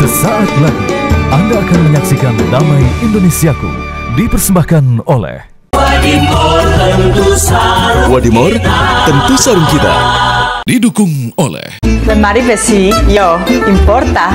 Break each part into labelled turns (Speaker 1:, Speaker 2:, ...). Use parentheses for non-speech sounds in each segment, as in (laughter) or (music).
Speaker 1: Sesaat lagi Anda akan menyaksikan Damai Indonesiaku dipersembahkan oleh
Speaker 2: Wadimor tentu sarung,
Speaker 1: kita didukung oleh
Speaker 2: Lemari besi, yo, importa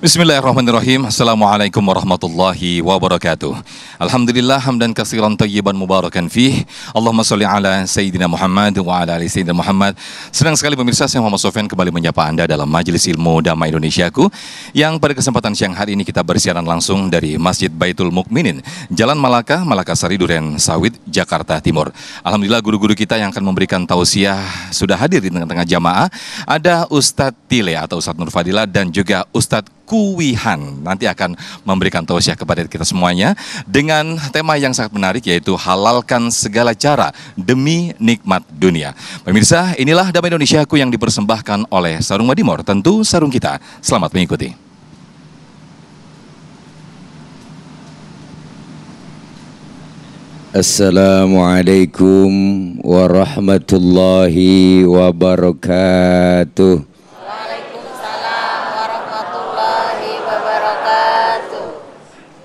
Speaker 1: Bismillahirrahmanirrahim. Assalamualaikum warahmatullahi wabarakatuh. Alhamdulillah hamdan katsiran tayyiban mubarakan fih. Allahumma salli ala sayyidina Muhammad wa ala ali sayyidina Muhammad. Senang sekali pemirsa saya Muhammad Sofyan kembali menyapa Anda dalam Majelis Ilmu Damai Indonesiaku yang pada kesempatan siang hari ini kita bersiaran langsung dari Masjid Baitul Mukminin, Jalan Malaka, Malakasari Duren Sawit, Jakarta Timur. Alhamdulillah guru-guru kita yang akan memberikan tausiah sudah hadir di tengah-tengah jamaah. Ada Ustadz Tile atau Ustadz Nur Fadila dan juga Ustadz Kuwihan. Nanti akan memberikan tausiah kepada kita semuanya dengan tema yang sangat menarik yaitu halalkan segala cara demi nikmat dunia. Pemirsa, inilah Damai Indonesiaku yang dipersembahkan oleh Sarung Madimor, tentu sarung kita. Selamat mengikuti.
Speaker 2: Assalamualaikum warahmatullahi wabarakatuh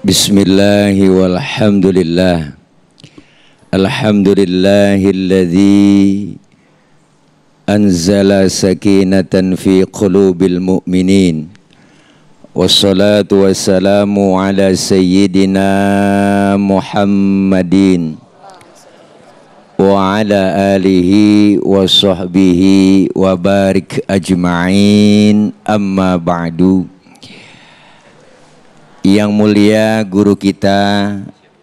Speaker 2: بسم الله والحمد لله الحمد لله الذي أنزل سكينة في قلوب المؤمنين والصلاة والسلام على سيدنا محمد وعلى آله وصحبه وبارك أجمعين أما بعد Yang mulia guru kita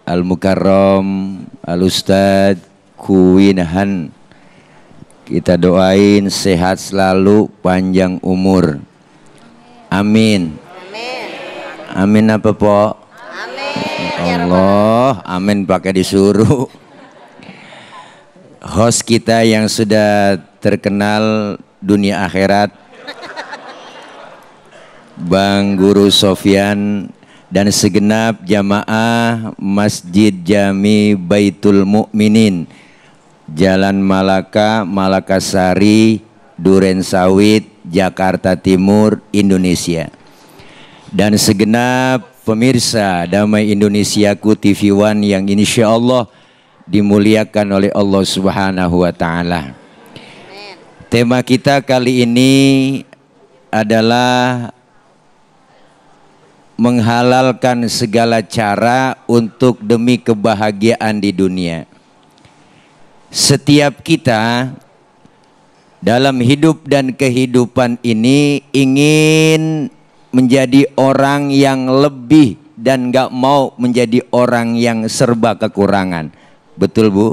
Speaker 2: Al-Mukarram Al-Ustad Kuwinahan Kita doain sehat selalu panjang umur Amin Amin Amin apa po? Amin ya Allah Amin pakai disuruh Host kita yang sudah terkenal dunia akhirat Bang Guru Sofian dan segenap jamaah Masjid Jami Baitul Mukminin Jalan Malaka, Malakasari, Duren Sawit, Jakarta Timur, Indonesia. Dan segenap pemirsa Damai Indonesiaku TV One yang insya Allah dimuliakan oleh Allah Subhanahu wa taala. Tema kita kali ini adalah menghalalkan segala cara untuk demi kebahagiaan di dunia. Setiap kita dalam hidup dan kehidupan ini ingin menjadi orang yang lebih dan gak mau menjadi orang yang serba kekurangan. Betul Bu?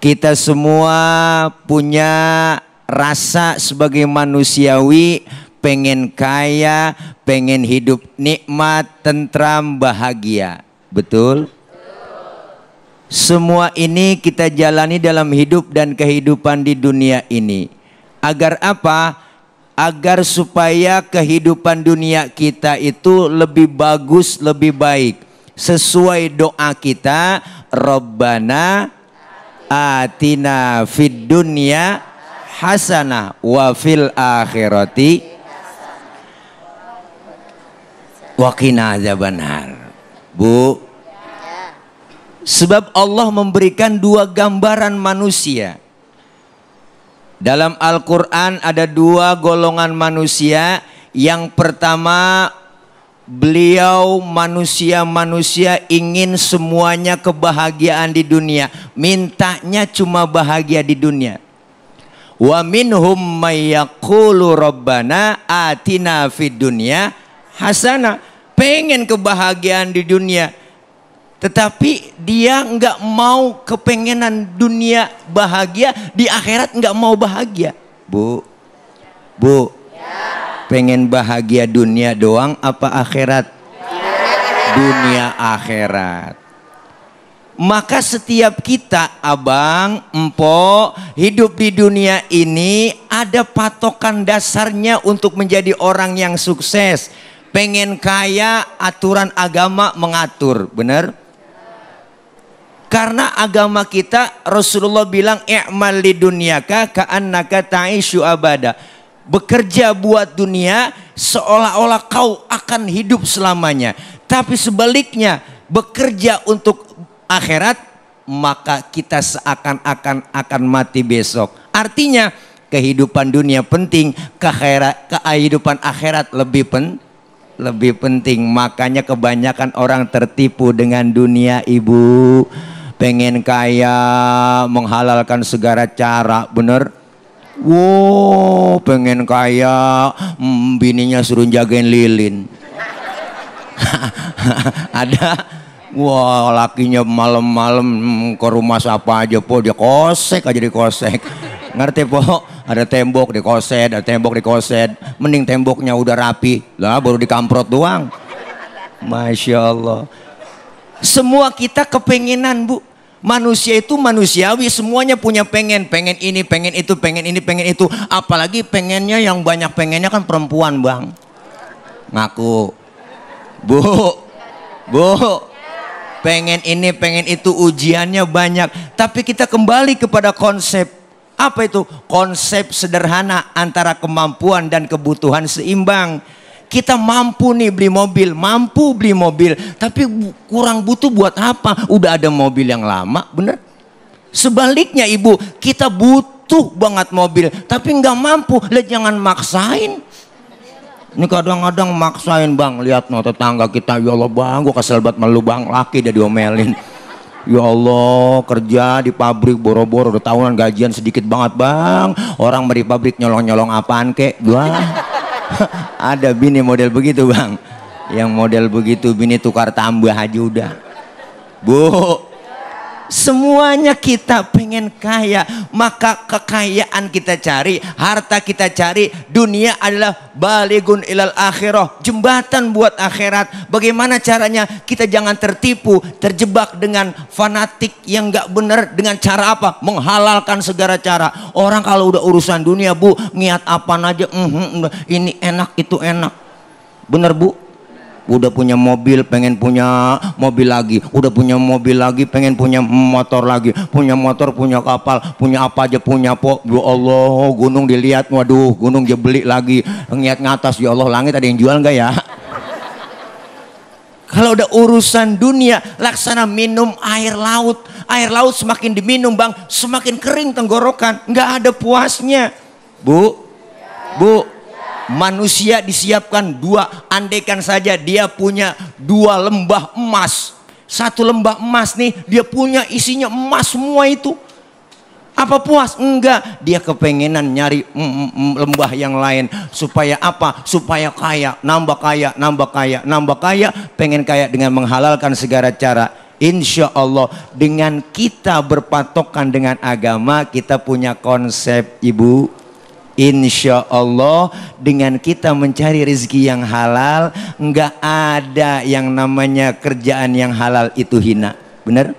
Speaker 2: Kita semua punya rasa sebagai manusiawi pengen kaya, pengen hidup nikmat, tentram, bahagia. Betul? Semua ini kita jalani dalam hidup dan kehidupan di dunia ini. Agar apa? Agar supaya kehidupan dunia kita itu lebih bagus, lebih baik. Sesuai doa kita, Rabbana atina fid dunya hasanah wa fil akhirati Wakina benar, Bu, sebab Allah memberikan dua gambaran manusia. Dalam Al-Quran ada dua golongan manusia. Yang pertama, beliau manusia-manusia ingin semuanya kebahagiaan di dunia. Mintanya cuma bahagia di dunia. Wa minhum mayakulu rabbana atina fid dunya hasanah pengen kebahagiaan di dunia. Tetapi dia nggak mau kepengenan dunia bahagia, di akhirat nggak mau bahagia. Bu, bu, ya. pengen bahagia dunia doang apa akhirat? Ya. Dunia akhirat. Maka setiap kita, abang, empok, hidup di dunia ini ada patokan dasarnya untuk menjadi orang yang sukses Pengen kaya aturan agama mengatur, benar? Karena agama kita Rasulullah bilang i'mal li dunyaka ka'annaka ta'ishu abada. Bekerja buat dunia seolah-olah kau akan hidup selamanya. Tapi sebaliknya bekerja untuk akhirat maka kita seakan-akan akan mati besok. Artinya kehidupan dunia penting, kehidupan akhirat lebih penting lebih penting makanya kebanyakan orang tertipu dengan dunia ibu pengen kaya menghalalkan segala cara bener wow pengen kaya hmm, bininya suruh jagain lilin (laughs) ada wah wow, lakinya malam-malam mm, ke rumah siapa aja po dia kosek aja di kosek ngerti po ada tembok di koset ada tembok di koset mending temboknya udah rapi lah baru dikamprot doang Masya Allah semua kita kepenginan bu Manusia itu manusiawi, semuanya punya pengen, pengen ini, pengen itu, pengen ini, pengen itu. Apalagi pengennya yang banyak pengennya kan perempuan, Bang. Ngaku. Bu. Bu. Pengen ini, pengen itu ujiannya banyak, tapi kita kembali kepada konsep apa itu? Konsep sederhana antara kemampuan dan kebutuhan seimbang. Kita mampu nih beli mobil, mampu beli mobil, tapi kurang butuh buat apa? Udah ada mobil yang lama, bener? Sebaliknya ibu, kita butuh banget mobil, tapi nggak mampu. Lihat jangan maksain. Ini kadang-kadang maksain bang, lihat no tetangga kita, ya Allah bang, gue kesel banget malu bang, laki dia diomelin. Ya Allah, kerja di pabrik boro-boro udah tahunan gajian sedikit banget, Bang. Orang dari pabrik nyolong-nyolong apaan, kek? Wah. (laughs) Ada bini model begitu, Bang. Yang model begitu bini tukar tambah aja udah. Bu, Semuanya kita pengen kaya, maka kekayaan kita cari, harta kita cari. Dunia adalah baligun ilal akhirah, jembatan buat akhirat. Bagaimana caranya kita jangan tertipu, terjebak dengan fanatik yang nggak benar dengan cara apa? Menghalalkan segala cara. Orang kalau udah urusan dunia, Bu, niat apa aja, mm -hmm, ini enak itu enak. Bener, Bu? udah punya mobil pengen punya mobil lagi udah punya mobil lagi pengen punya motor lagi punya motor punya kapal punya apa aja punya po ya Allah gunung dilihat waduh gunung dia beli lagi ngiat ngatas ya Allah langit ada yang jual nggak ya (laughs) kalau udah urusan dunia laksana minum air laut air laut semakin diminum bang semakin kering tenggorokan nggak ada puasnya bu bu Manusia disiapkan dua, andekan saja dia punya dua lembah emas. Satu lembah emas nih, dia punya isinya emas semua itu. Apa puas? Enggak. Dia kepengenan nyari mm, mm, mm, lembah yang lain. Supaya apa? Supaya kaya. Nambah kaya, nambah kaya, nambah kaya. Pengen kaya dengan menghalalkan segala cara. Insya Allah dengan kita berpatokan dengan agama kita punya konsep ibu Insya Allah dengan kita mencari rezeki yang halal nggak ada yang namanya kerjaan yang halal itu hina benar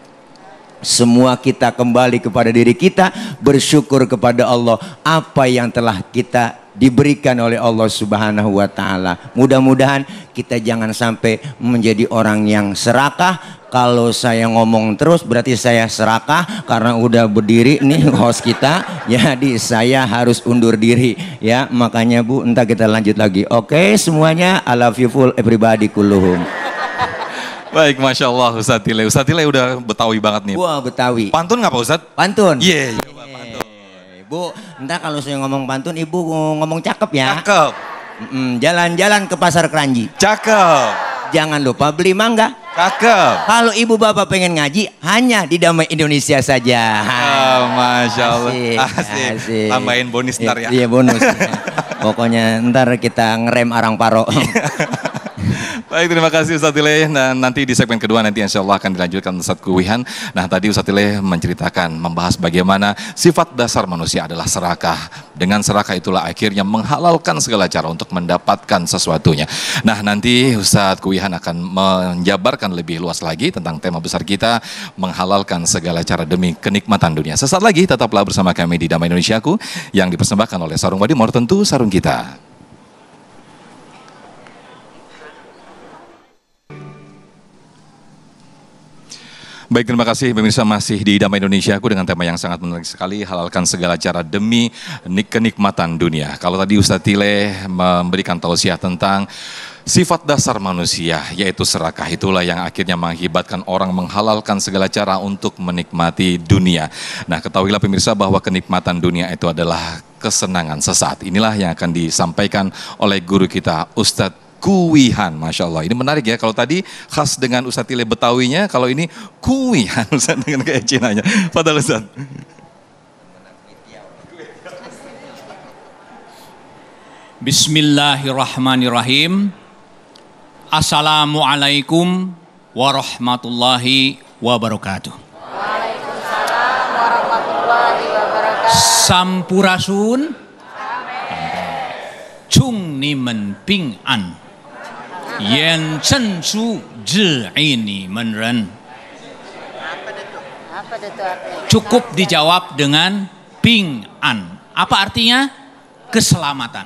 Speaker 2: semua kita kembali kepada diri kita bersyukur kepada Allah apa yang telah kita diberikan oleh Allah Subhanahu wa taala. Mudah-mudahan kita jangan sampai menjadi orang yang serakah, kalau saya ngomong terus berarti saya serakah karena udah berdiri nih host kita. Jadi saya harus undur diri ya. Makanya Bu, entah kita lanjut lagi. Oke, semuanya I love you full everybody kulluhum.
Speaker 1: Baik, Masya Allah Ustaz Tile. Ustaz Tile udah Betawi banget nih. Wah, Betawi. Pantun nggak Pak Ustaz? Pantun. Iya, yeah.
Speaker 2: yeah. Bu, entah kalau saya ngomong pantun, Ibu ngomong cakep ya. Cakep. Jalan-jalan mm -mm, ke pasar Keranji. Cakep. Jangan lupa beli mangga. Cakep. Kalau ibu bapak pengen ngaji hanya di Damai Indonesia saja.
Speaker 1: Oh, Masya Allah. Asik, asik. asik. Tambahin bonus ntar ya. Iya, iya bonus.
Speaker 2: (laughs) Pokoknya ntar kita ngerem arang paro. (laughs)
Speaker 1: Baik, terima kasih Ustaz Tile. Nah, nanti di segmen kedua nanti insya Allah akan dilanjutkan Ustaz Kuwihan. Nah, tadi Ustaz Tile menceritakan, membahas bagaimana sifat dasar manusia adalah serakah. Dengan serakah itulah akhirnya menghalalkan segala cara untuk mendapatkan sesuatunya. Nah, nanti Ustaz Kuwihan akan menjabarkan lebih luas lagi tentang tema besar kita, menghalalkan segala cara demi kenikmatan dunia. Sesaat lagi, tetaplah bersama kami di Damai Indonesiaku yang dipersembahkan oleh Sarung Wadi tentu Sarung Kita. Baik, terima kasih pemirsa masih di Damai Indonesia aku dengan tema yang sangat menarik sekali, halalkan segala cara demi kenikmatan dunia. Kalau tadi Ustadz Tile memberikan tausiah tentang Sifat dasar manusia yaitu serakah itulah yang akhirnya mengakibatkan orang menghalalkan segala cara untuk menikmati dunia. Nah ketahuilah pemirsa bahwa kenikmatan dunia itu adalah kesenangan sesaat. Inilah yang akan disampaikan oleh guru kita Ustadz Kuihan, Masya Allah. Ini menarik ya. Kalau tadi khas dengan Ustaz Tile Betawinya, kalau ini
Speaker 3: Kuihan. (laughs) Ustaz dengan kayak nya. Padahal Ustaz. Bismillahirrahmanirrahim. Assalamualaikum warahmatullahi wabarakatuh. Waalaikumsalam warahmatullahi wabarakatuh. Sampurasun. Amin. nimen ni men ping an. Yang sensu su ini menren. Cukup dijawab dengan ping an. Apa artinya? Keselamatan.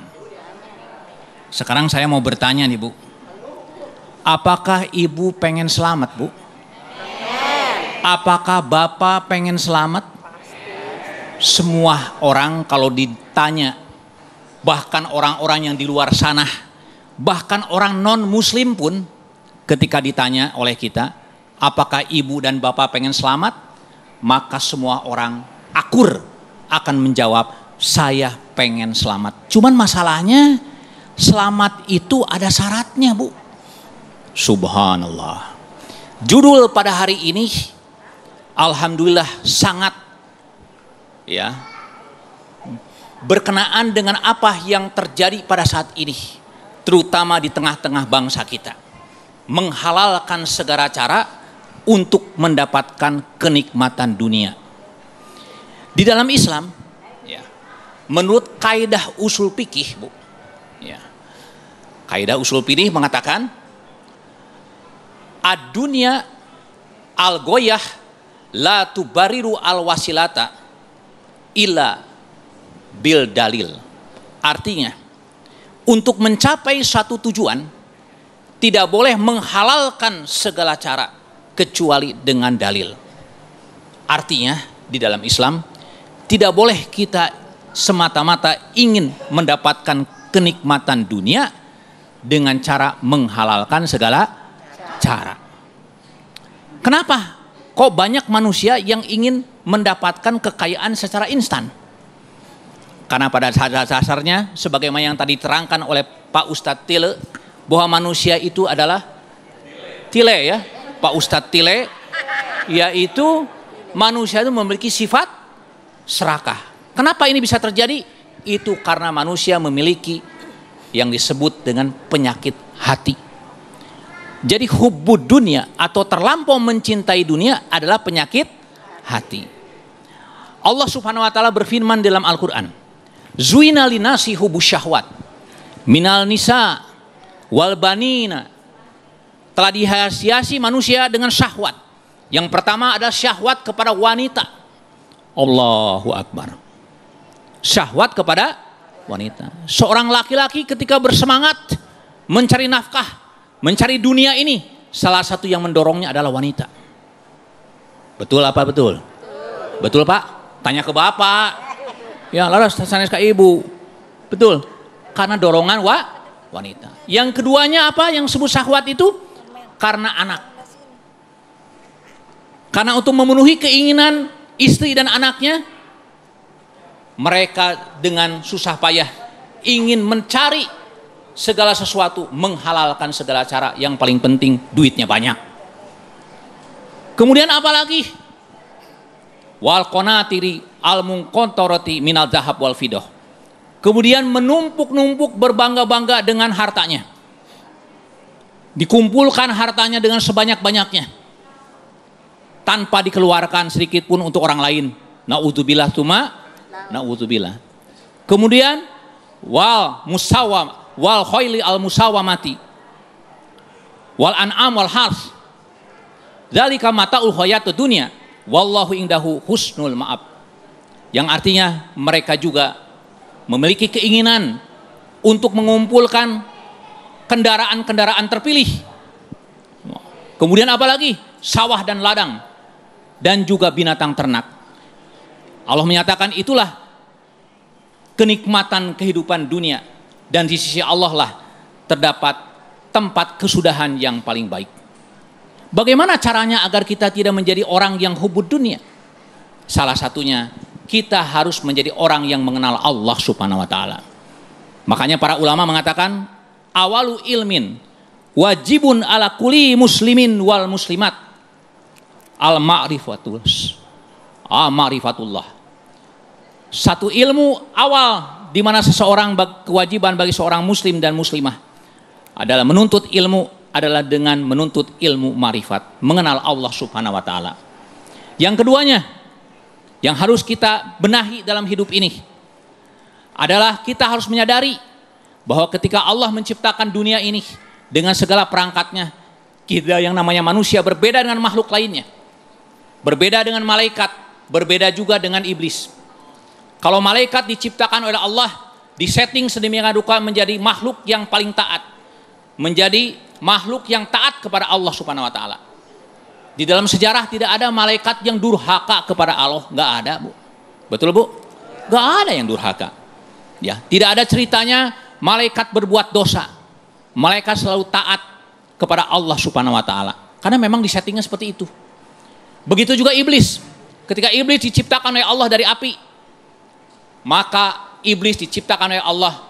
Speaker 3: Sekarang saya mau bertanya nih Bu. Apakah Ibu pengen selamat Bu? Apakah Bapak pengen selamat? Semua orang kalau ditanya, bahkan orang-orang yang di luar sana Bahkan orang non-muslim pun ketika ditanya oleh kita, apakah ibu dan bapak pengen selamat? Maka semua orang akur akan menjawab, saya pengen selamat. Cuman masalahnya selamat itu ada syaratnya bu. Subhanallah. Judul pada hari ini, Alhamdulillah sangat ya berkenaan dengan apa yang terjadi pada saat ini terutama di tengah-tengah bangsa kita. Menghalalkan segala cara untuk mendapatkan kenikmatan dunia. Di dalam Islam, ya, menurut kaidah usul pikih, Bu. Ya. Kaidah usul pikih mengatakan ad dunia al-goyah la tubariru al-wasilata illa bil dalil. Artinya, untuk mencapai satu tujuan tidak boleh menghalalkan segala cara kecuali dengan dalil. Artinya di dalam Islam tidak boleh kita semata-mata ingin mendapatkan kenikmatan dunia dengan cara menghalalkan segala cara. Kenapa? Kok banyak manusia yang ingin mendapatkan kekayaan secara instan? Karena pada dasarnya sebagaimana yang tadi terangkan oleh Pak Ustadz Tile bahwa manusia itu adalah Tile ya, Pak Ustadz Tile yaitu manusia itu memiliki sifat serakah. Kenapa ini bisa terjadi? Itu karena manusia memiliki yang disebut dengan penyakit hati. Jadi hubud dunia atau terlampau mencintai dunia adalah penyakit hati. Allah Subhanahu wa taala berfirman dalam Al-Qur'an, Zuina linasi hubu syahwat. Minal nisa wal banina. Telah dihiasi manusia dengan syahwat. Yang pertama adalah syahwat kepada wanita. Allahu Akbar. Syahwat kepada wanita. Seorang laki-laki ketika bersemangat mencari nafkah, mencari dunia ini, salah satu yang mendorongnya adalah wanita. Betul apa betul? Betul, betul Pak? Tanya ke Bapak. Ya, laras sanes ke ibu. Betul. Karena dorongan wa wanita. Yang keduanya apa? Yang sebut syahwat itu karena anak. Karena untuk memenuhi keinginan istri dan anaknya mereka dengan susah payah ingin mencari segala sesuatu, menghalalkan segala cara yang paling penting duitnya banyak. Kemudian apalagi? Wal konatiri al-munqantarati minal zahab wal fidoh. Kemudian menumpuk-numpuk berbangga-bangga dengan hartanya. Dikumpulkan hartanya dengan sebanyak-banyaknya. Tanpa dikeluarkan sedikit pun untuk orang lain. Na'udzubillah tuma Na'udzubillah. Kemudian wal musawam wal khayli al musawamati wal an'am wal hars. Zalika mata'ul hayatu dunia wallahu indahu husnul ma'ab yang artinya mereka juga memiliki keinginan untuk mengumpulkan kendaraan-kendaraan terpilih. Kemudian apalagi? Sawah dan ladang dan juga binatang ternak. Allah menyatakan itulah kenikmatan kehidupan dunia dan di sisi Allah lah terdapat tempat kesudahan yang paling baik. Bagaimana caranya agar kita tidak menjadi orang yang hubud dunia? Salah satunya kita harus menjadi orang yang mengenal Allah Subhanahu wa taala. Makanya para ulama mengatakan awalu ilmin wajibun ala kuli muslimin wal muslimat al ma'rifatul al ma'rifatullah. Satu ilmu awal di mana seseorang kewajiban bagi seorang muslim dan muslimah adalah menuntut ilmu adalah dengan menuntut ilmu marifat, mengenal Allah Subhanahu wa taala. Yang keduanya, yang harus kita benahi dalam hidup ini adalah kita harus menyadari bahwa ketika Allah menciptakan dunia ini dengan segala perangkatnya, kita yang namanya manusia berbeda dengan makhluk lainnya. Berbeda dengan malaikat, berbeda juga dengan iblis. Kalau malaikat diciptakan oleh Allah, disetting sedemikian rupa menjadi makhluk yang paling taat, menjadi makhluk yang taat kepada Allah Subhanahu wa taala. Di dalam sejarah tidak ada malaikat yang durhaka kepada Allah, nggak ada bu. Betul bu? Nggak ada yang durhaka. Ya, tidak ada ceritanya malaikat berbuat dosa. Malaikat selalu taat kepada Allah Subhanahu Wa Taala. Karena memang di settingnya seperti itu. Begitu juga iblis. Ketika iblis diciptakan oleh Allah dari api, maka iblis diciptakan oleh Allah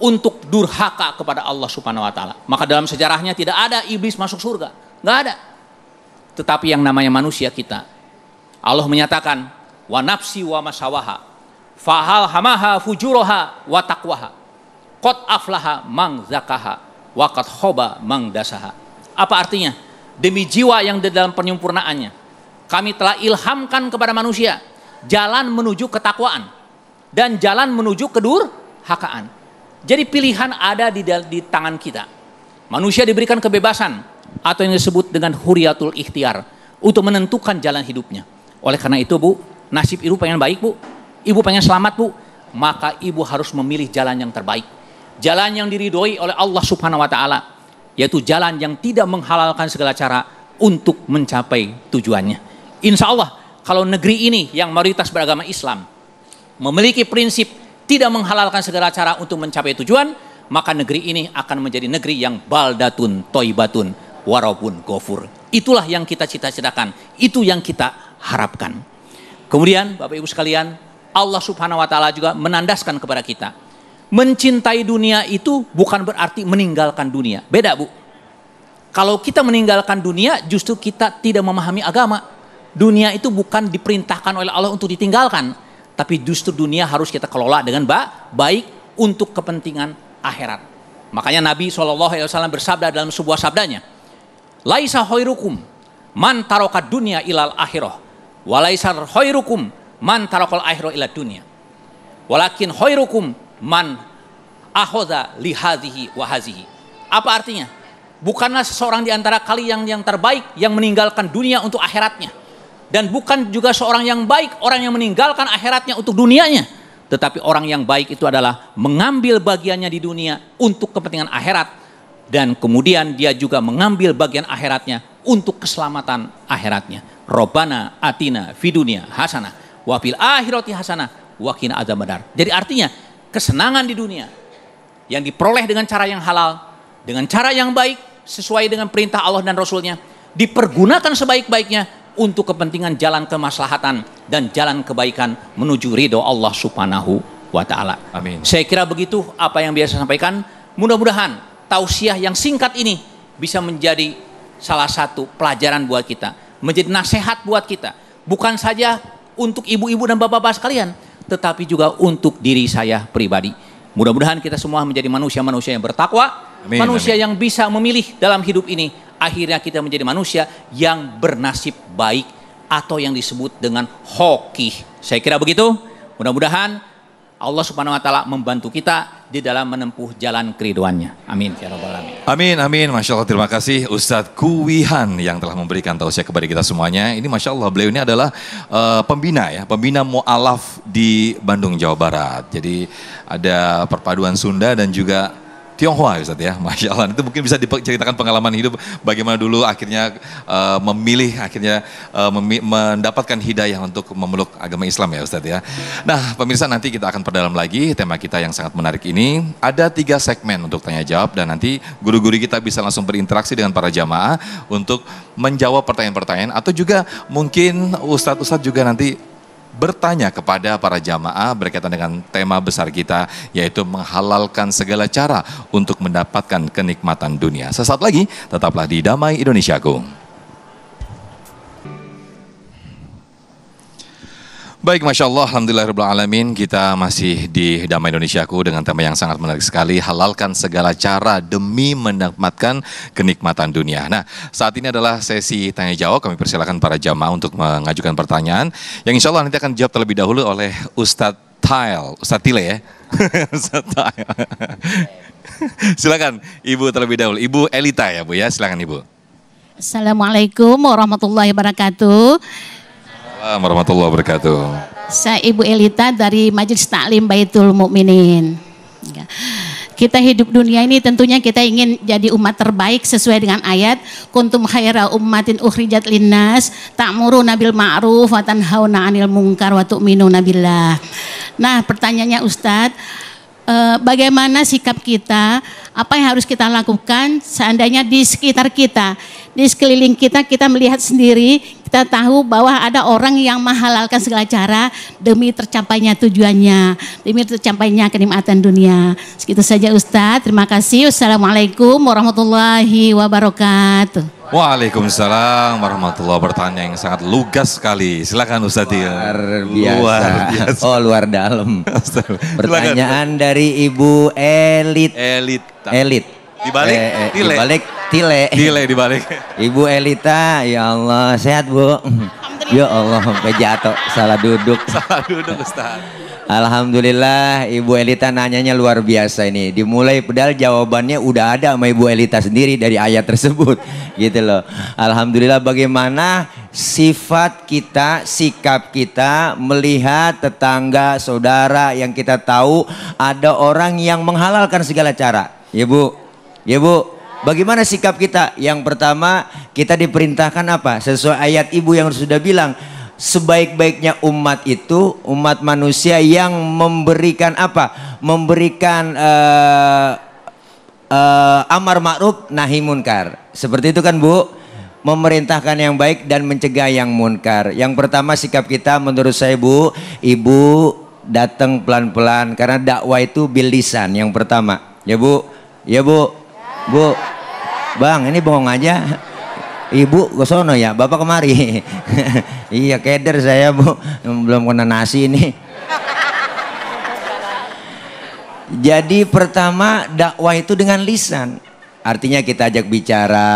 Speaker 3: untuk durhaka kepada Allah Subhanahu Wa Taala. Maka dalam sejarahnya tidak ada iblis masuk surga, nggak ada tetapi yang namanya manusia kita. Allah menyatakan, wa nafsi wa masawaha, fahal hamaha fujuroha wa taqwaha, kot aflaha mang zakaha, wa qad khoba mang dasaha. Apa artinya? Demi jiwa yang di dalam penyempurnaannya, kami telah ilhamkan kepada manusia jalan menuju ketakwaan dan jalan menuju kedurhakaan. Jadi pilihan ada di, di tangan kita. Manusia diberikan kebebasan atau yang disebut dengan huriatul ikhtiar untuk menentukan jalan hidupnya. Oleh karena itu, Bu, nasib ibu pengen baik, Bu. Ibu pengen selamat, Bu. Maka ibu harus memilih jalan yang terbaik. Jalan yang diridhoi oleh Allah Subhanahu wa taala, yaitu jalan yang tidak menghalalkan segala cara untuk mencapai tujuannya. Insya Allah, kalau negeri ini yang mayoritas beragama Islam memiliki prinsip tidak menghalalkan segala cara untuk mencapai tujuan, maka negeri ini akan menjadi negeri yang baldatun toibatun warabun gofur. Itulah yang kita cita-citakan, itu yang kita harapkan. Kemudian Bapak Ibu sekalian, Allah Subhanahu wa taala juga menandaskan kepada kita. Mencintai dunia itu bukan berarti meninggalkan dunia. Beda, Bu. Kalau kita meninggalkan dunia, justru kita tidak memahami agama. Dunia itu bukan diperintahkan oleh Allah untuk ditinggalkan, tapi justru dunia harus kita kelola dengan baik untuk kepentingan akhirat. Makanya Nabi SAW bersabda dalam sebuah sabdanya, Laisa khairukum man taraka dunia ilal akhirah. Walaisa khairukum man tarokal akhirah ilal dunia. Walakin khairukum man ahoda lihadihi wahazihi. Apa artinya? Bukanlah seseorang di antara kalian yang, yang terbaik yang meninggalkan dunia untuk akhiratnya. Dan bukan juga seorang yang baik orang yang meninggalkan akhiratnya untuk dunianya. Tetapi orang yang baik itu adalah mengambil bagiannya di dunia untuk kepentingan akhirat dan kemudian dia juga mengambil bagian akhiratnya untuk keselamatan akhiratnya. Robana atina fidunia hasana wa fil akhirati hasana wa qina adzabadar. Jadi artinya kesenangan di dunia yang diperoleh dengan cara yang halal, dengan cara yang baik sesuai dengan perintah Allah dan Rasulnya dipergunakan sebaik-baiknya untuk kepentingan jalan kemaslahatan dan jalan kebaikan menuju ridho Allah subhanahu wa ta'ala. Amin. Saya kira begitu apa yang biasa sampaikan. Mudah-mudahan tausiah yang singkat ini bisa menjadi salah satu pelajaran buat kita, menjadi nasihat buat kita. Bukan saja untuk ibu-ibu dan bapak-bapak sekalian, tetapi juga untuk diri saya pribadi. Mudah-mudahan kita semua menjadi manusia-manusia yang bertakwa, amin, manusia amin. yang bisa memilih dalam hidup ini. Akhirnya kita menjadi manusia yang bernasib baik atau yang disebut dengan hoki. Saya kira begitu. Mudah-mudahan Allah Subhanahu wa taala membantu kita di dalam menempuh jalan keriduannya. Amin ya rabbal alamin.
Speaker 1: Amin amin. Masya Allah terima kasih Ustadz Kuwihan yang telah memberikan tausiah kepada kita semuanya. Ini masya Allah beliau ini adalah uh, pembina ya, pembina mualaf di Bandung Jawa Barat. Jadi ada perpaduan Sunda dan juga Tionghoa Ustaz ya, (laughs) Masya Allah. Itu mungkin bisa diceritakan pengalaman hidup bagaimana dulu akhirnya uh, memilih, akhirnya uh, memi mendapatkan hidayah untuk memeluk agama Islam ya Ustaz ya. Nah pemirsa nanti kita akan perdalam lagi tema kita yang sangat menarik ini. Ada tiga segmen untuk tanya jawab dan nanti guru-guru kita bisa langsung berinteraksi dengan para jamaah untuk menjawab pertanyaan-pertanyaan atau juga mungkin Ustadz-Ustadz juga nanti bertanya kepada para jamaah berkaitan dengan tema besar kita yaitu menghalalkan segala cara untuk mendapatkan kenikmatan dunia. Sesaat lagi tetaplah di Damai Indonesiaku. Baik, Masya Allah, Alhamdulillahirrahmanirrahim. Kita masih di Damai Indonesiaku dengan tema yang sangat menarik sekali. Halalkan segala cara demi mendapatkan kenikmatan dunia. Nah, saat ini adalah sesi tanya jawab. Kami persilakan para jamaah untuk mengajukan pertanyaan. Yang insya Allah nanti akan dijawab terlebih dahulu oleh Ustadz Tile. Ustadz Tile ya? (laughs) Ustadz Tile. (laughs) silakan Ibu terlebih dahulu. Ibu Elita ya Bu ya, silakan Ibu.
Speaker 4: Assalamualaikum warahmatullahi wabarakatuh.
Speaker 1: Assalamualaikum warahmatullahi wabarakatuh.
Speaker 4: Saya Ibu Elita dari Majelis Taklim Baitul Mukminin. Ya. Kita hidup dunia ini tentunya kita ingin jadi umat terbaik sesuai dengan ayat kuntum khaira ummatin ukhrijat linnas ta'muru nabil ma'ruf wa tanhauna 'anil munkar wa tu'minu nabilah. Nah, pertanyaannya Ustadz, eh, bagaimana sikap kita, apa yang harus kita lakukan seandainya di sekitar kita, di sekeliling kita kita melihat sendiri kita tahu bahwa ada orang yang menghalalkan segala cara demi tercapainya tujuannya, demi tercapainya kenikmatan dunia. Segitu saja Ustadz, terima kasih. Wassalamualaikum warahmatullahi wabarakatuh.
Speaker 1: Waalaikumsalam warahmatullahi wabarakatuh. yang sangat lugas sekali. Silakan Ustaz Luar Luar biasa. Oh, luar dalam.
Speaker 2: Pertanyaan dari Ibu Elit. Elit. Elit. Dibalik, eh, eh, tile. Dibalik, tile. Tile dibalik. (laughs) Ibu Elita, ya Allah, sehat Bu. Ya Allah, sampai jatuh, salah duduk. (laughs) Salah duduk, Ustaz. Alhamdulillah Ibu Elita nanyanya luar biasa ini. Dimulai pedal jawabannya udah ada sama Ibu Elita sendiri dari ayat tersebut. (laughs) Gitu loh. Alhamdulillah bagaimana sifat kita, sikap kita melihat tetangga, saudara yang kita tahu ada orang yang menghalalkan segala cara. Ya Bu, Ya Bu, bagaimana sikap kita? Yang pertama, kita diperintahkan apa? Sesuai ayat Ibu yang sudah bilang, sebaik-baiknya umat itu umat manusia yang memberikan apa? Memberikan uh, uh, amar ma'ruf nahi munkar. Seperti itu kan, Bu? memerintahkan yang baik dan mencegah yang munkar. Yang pertama sikap kita menurut saya Bu, Ibu datang pelan-pelan karena dakwah itu bilisan yang pertama. Ya Bu, ya Bu. Bu, Bang, ini bohong aja. Ibu ke sono ya, Bapak kemari. (laughs) iya, keder saya, Bu. Belum kena nasi ini. Jadi pertama dakwah itu dengan lisan. Artinya kita ajak bicara,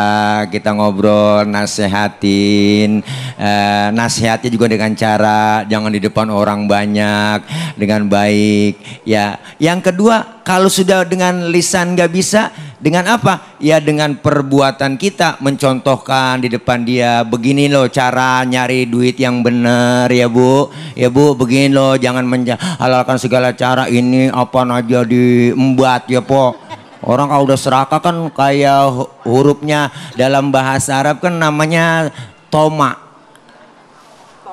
Speaker 2: kita ngobrol, nasehatin, eh, nasihatnya juga dengan cara jangan di depan orang banyak, dengan baik. Ya, yang kedua kalau sudah dengan lisan gak bisa, dengan apa? Ya dengan perbuatan kita mencontohkan di depan dia. Begini loh cara nyari duit yang benar ya bu. Ya bu, begini loh jangan menghalalkan segala cara ini apa aja diembat ya po. Orang kalau udah serakah kan kayak hurufnya dalam bahasa Arab kan namanya toma.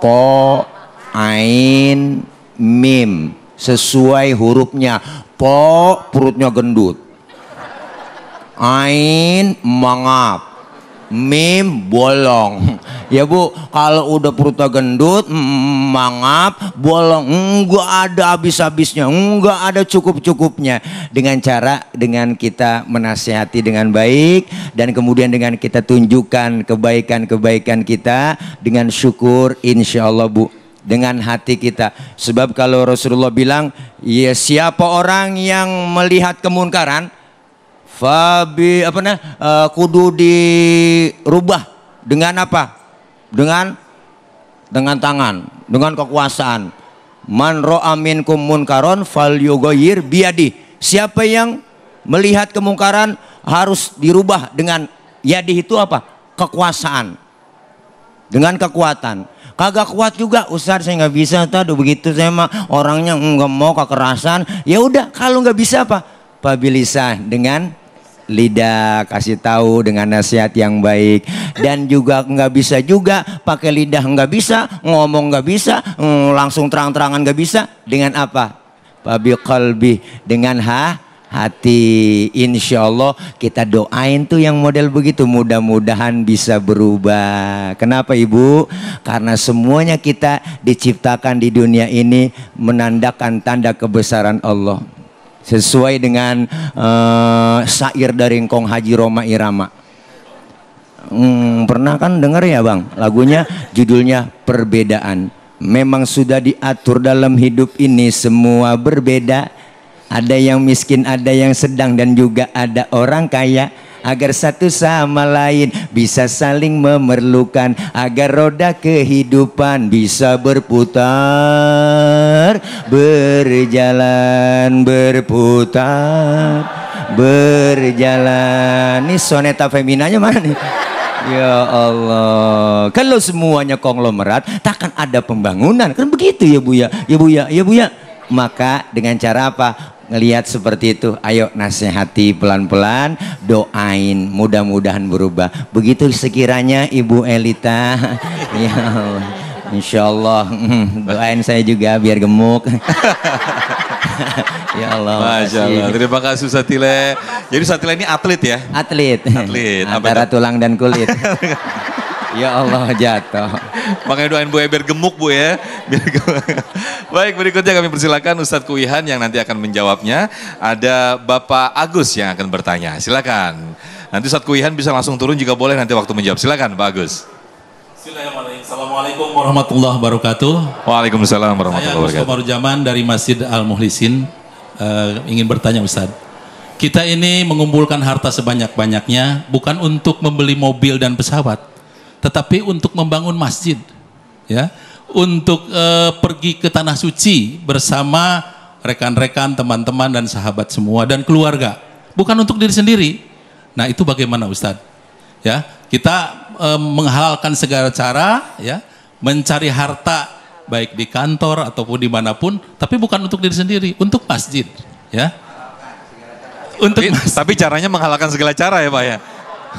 Speaker 2: Po, ain, mim sesuai hurufnya Po perutnya gendut. Ain mangap. Mim bolong. Ya bu, kalau udah perutnya gendut, mangap, bolong, enggak ada habis-habisnya, enggak ada cukup-cukupnya. Dengan cara, dengan kita menasihati dengan baik, dan kemudian dengan kita tunjukkan kebaikan-kebaikan kita, dengan syukur, insya Allah bu, dengan hati kita. Sebab kalau Rasulullah bilang, ya siapa orang yang melihat kemungkaran, fabi apa nah, kudu dirubah dengan apa? Dengan dengan tangan, dengan kekuasaan. Man ro'a minkum munkaron fal yugoyir biadi. Siapa yang melihat kemungkaran harus dirubah dengan yadi itu apa? Kekuasaan. Dengan kekuatan kagak kuat juga Ustaz saya nggak bisa tadi begitu saya mah orangnya nggak mau kekerasan ya udah kalau nggak bisa apa Pabilisa dengan lidah kasih tahu dengan nasihat yang baik dan juga nggak bisa juga pakai lidah nggak bisa ngomong nggak bisa mm, langsung terang-terangan nggak bisa dengan apa Pabil kalbi dengan ha hati. Insya Allah kita doain tuh yang model begitu mudah-mudahan bisa berubah. Kenapa Ibu? Karena semuanya kita diciptakan di dunia ini menandakan tanda kebesaran Allah. Sesuai dengan uh, syair dari Kong Haji Roma Irama. Hmm, pernah kan denger ya bang lagunya judulnya perbedaan memang sudah diatur dalam hidup ini semua berbeda ada yang miskin, ada yang sedang dan juga ada orang kaya agar satu sama lain bisa saling memerlukan agar roda kehidupan bisa berputar berjalan berputar berjalan ini soneta feminanya mana nih Ya Allah, kalau semuanya konglomerat, takkan ada pembangunan. Kan begitu ya Bu ya, ya Bu ya, ya Bu ya. Maka dengan cara apa? ngelihat seperti itu ayo nasihati pelan-pelan doain mudah-mudahan berubah begitu sekiranya Ibu Elita (laughs) ya Allah Insya Allah (laughs) doain saya juga biar gemuk (laughs)
Speaker 1: ya Allah. Masya Allah. Terima kasih Satile. Jadi Satile ini
Speaker 2: atlet ya? Atlet. Atlet. Antara tulang dan kulit. Ya Allah jatuh.
Speaker 1: Makanya doain Bu Eber gemuk Bu ya. (laughs) Baik berikutnya kami persilakan Ustadz Kuihan yang nanti akan menjawabnya. Ada Bapak Agus yang akan bertanya. Silakan. Nanti Ustadz Kuihan bisa langsung turun juga boleh nanti waktu menjawab. Silakan Pak Agus.
Speaker 5: Assalamualaikum warahmatullahi
Speaker 1: wabarakatuh. Waalaikumsalam warahmatullahi wabarakatuh. Saya
Speaker 5: Agus Jaman dari Masjid Al Muhlisin uh, eh, ingin bertanya Ustadz kita ini mengumpulkan harta sebanyak-banyaknya bukan untuk membeli mobil dan pesawat, tetapi untuk membangun masjid ya untuk uh, pergi ke tanah suci bersama rekan-rekan teman-teman dan sahabat semua dan keluarga bukan untuk diri sendiri nah itu bagaimana Ustadz ya kita uh, menghalalkan segala cara ya mencari harta baik di kantor ataupun dimanapun tapi bukan untuk diri sendiri untuk masjid ya untuk tapi, tapi caranya menghalalkan segala cara ya pak ya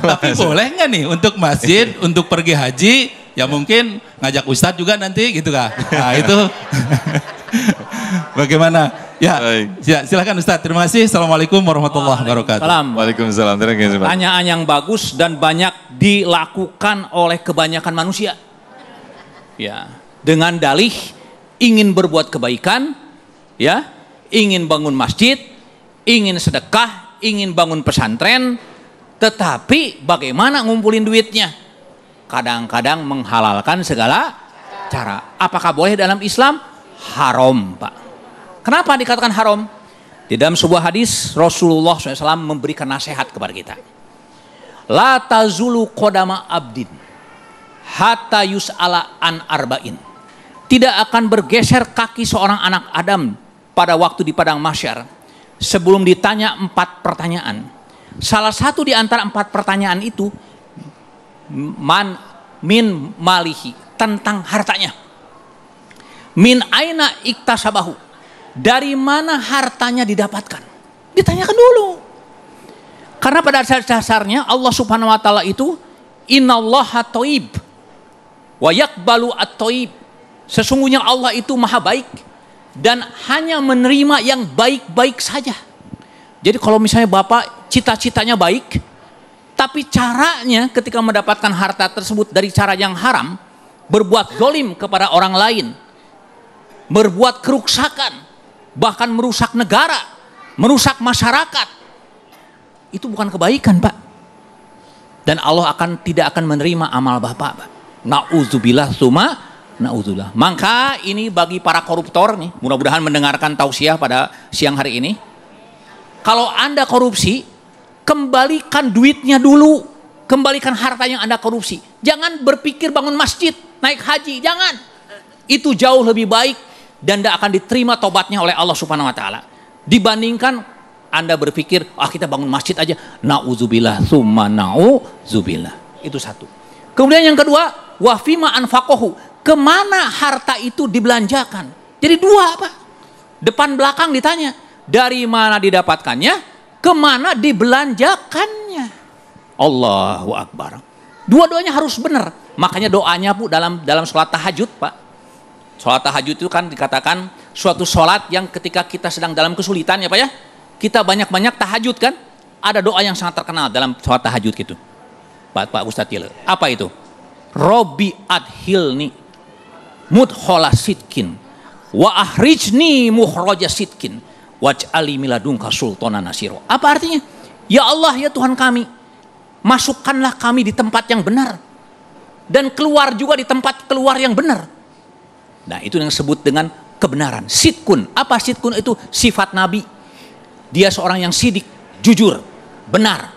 Speaker 5: tapi boleh nggak nih untuk masjid, untuk pergi haji, ya mungkin ngajak ustadz juga nanti gitu kak. Nah itu (laughs) bagaimana? Ya, ya silakan ustadz Terima kasih. Assalamualaikum warahmatullah wabarakatuh. Salam. Waalaikumsalam. Terima kasih.
Speaker 3: Pertanyaan yang bagus dan banyak dilakukan oleh kebanyakan manusia. Ya, dengan dalih ingin berbuat kebaikan, ya, ingin bangun masjid, ingin sedekah, ingin bangun pesantren, tetapi bagaimana ngumpulin duitnya? Kadang-kadang menghalalkan segala cara. Apakah boleh dalam Islam? Haram, Pak. Kenapa dikatakan haram? Di dalam sebuah hadis Rasulullah SAW memberikan nasihat kepada kita. La tazulu kodama abdin hatta yus'ala an arba'in. Tidak akan bergeser kaki seorang anak Adam pada waktu di padang masyar sebelum ditanya empat pertanyaan. Salah satu di antara empat pertanyaan itu man min malihi tentang hartanya. Min aina iktasabahu. Dari mana hartanya didapatkan? Ditanyakan dulu. Karena pada dasarnya Allah Subhanahu wa taala itu innallaha toib wa yaqbalu at Sesungguhnya Allah itu maha baik dan hanya menerima yang baik-baik saja. Jadi kalau misalnya Bapak cita-citanya baik, tapi caranya ketika mendapatkan harta tersebut dari cara yang haram, berbuat dolim kepada orang lain, berbuat kerusakan, bahkan merusak negara, merusak masyarakat, itu bukan kebaikan pak. Dan Allah akan tidak akan menerima amal bapak. Pak. Nauzubillah suma nauzubillah. Maka ini bagi para koruptor nih, mudah-mudahan mendengarkan tausiah pada siang hari ini. Kalau anda korupsi, kembalikan duitnya dulu, kembalikan harta yang Anda korupsi. Jangan berpikir bangun masjid, naik haji, jangan. Itu jauh lebih baik dan tidak akan diterima tobatnya oleh Allah Subhanahu wa taala. Dibandingkan Anda berpikir, ah kita bangun masjid aja, nauzubillah summa nauzubillah. Itu satu. Kemudian yang kedua, wafima anfakohu. Kemana harta itu dibelanjakan? Jadi dua apa? Depan belakang ditanya. Dari mana didapatkannya? kemana dibelanjakannya. Allahu Akbar. Dua-duanya harus benar. Makanya doanya bu dalam dalam sholat tahajud pak. Sholat tahajud itu kan dikatakan suatu sholat yang ketika kita sedang dalam kesulitan ya pak ya. Kita banyak-banyak tahajud kan. Ada doa yang sangat terkenal dalam sholat tahajud gitu. Pak, Pak Ustadz Tile. Apa itu? Robi adhilni mudhola sitkin wa ahrijni muhroja sitkin Waj'ali miladungka sultana nasiro. Apa artinya? Ya Allah, ya Tuhan kami, masukkanlah kami di tempat yang benar. Dan keluar juga di tempat keluar yang benar. Nah itu yang disebut dengan kebenaran. Sitkun. Apa sitkun itu? Sifat Nabi. Dia seorang yang sidik, jujur, benar.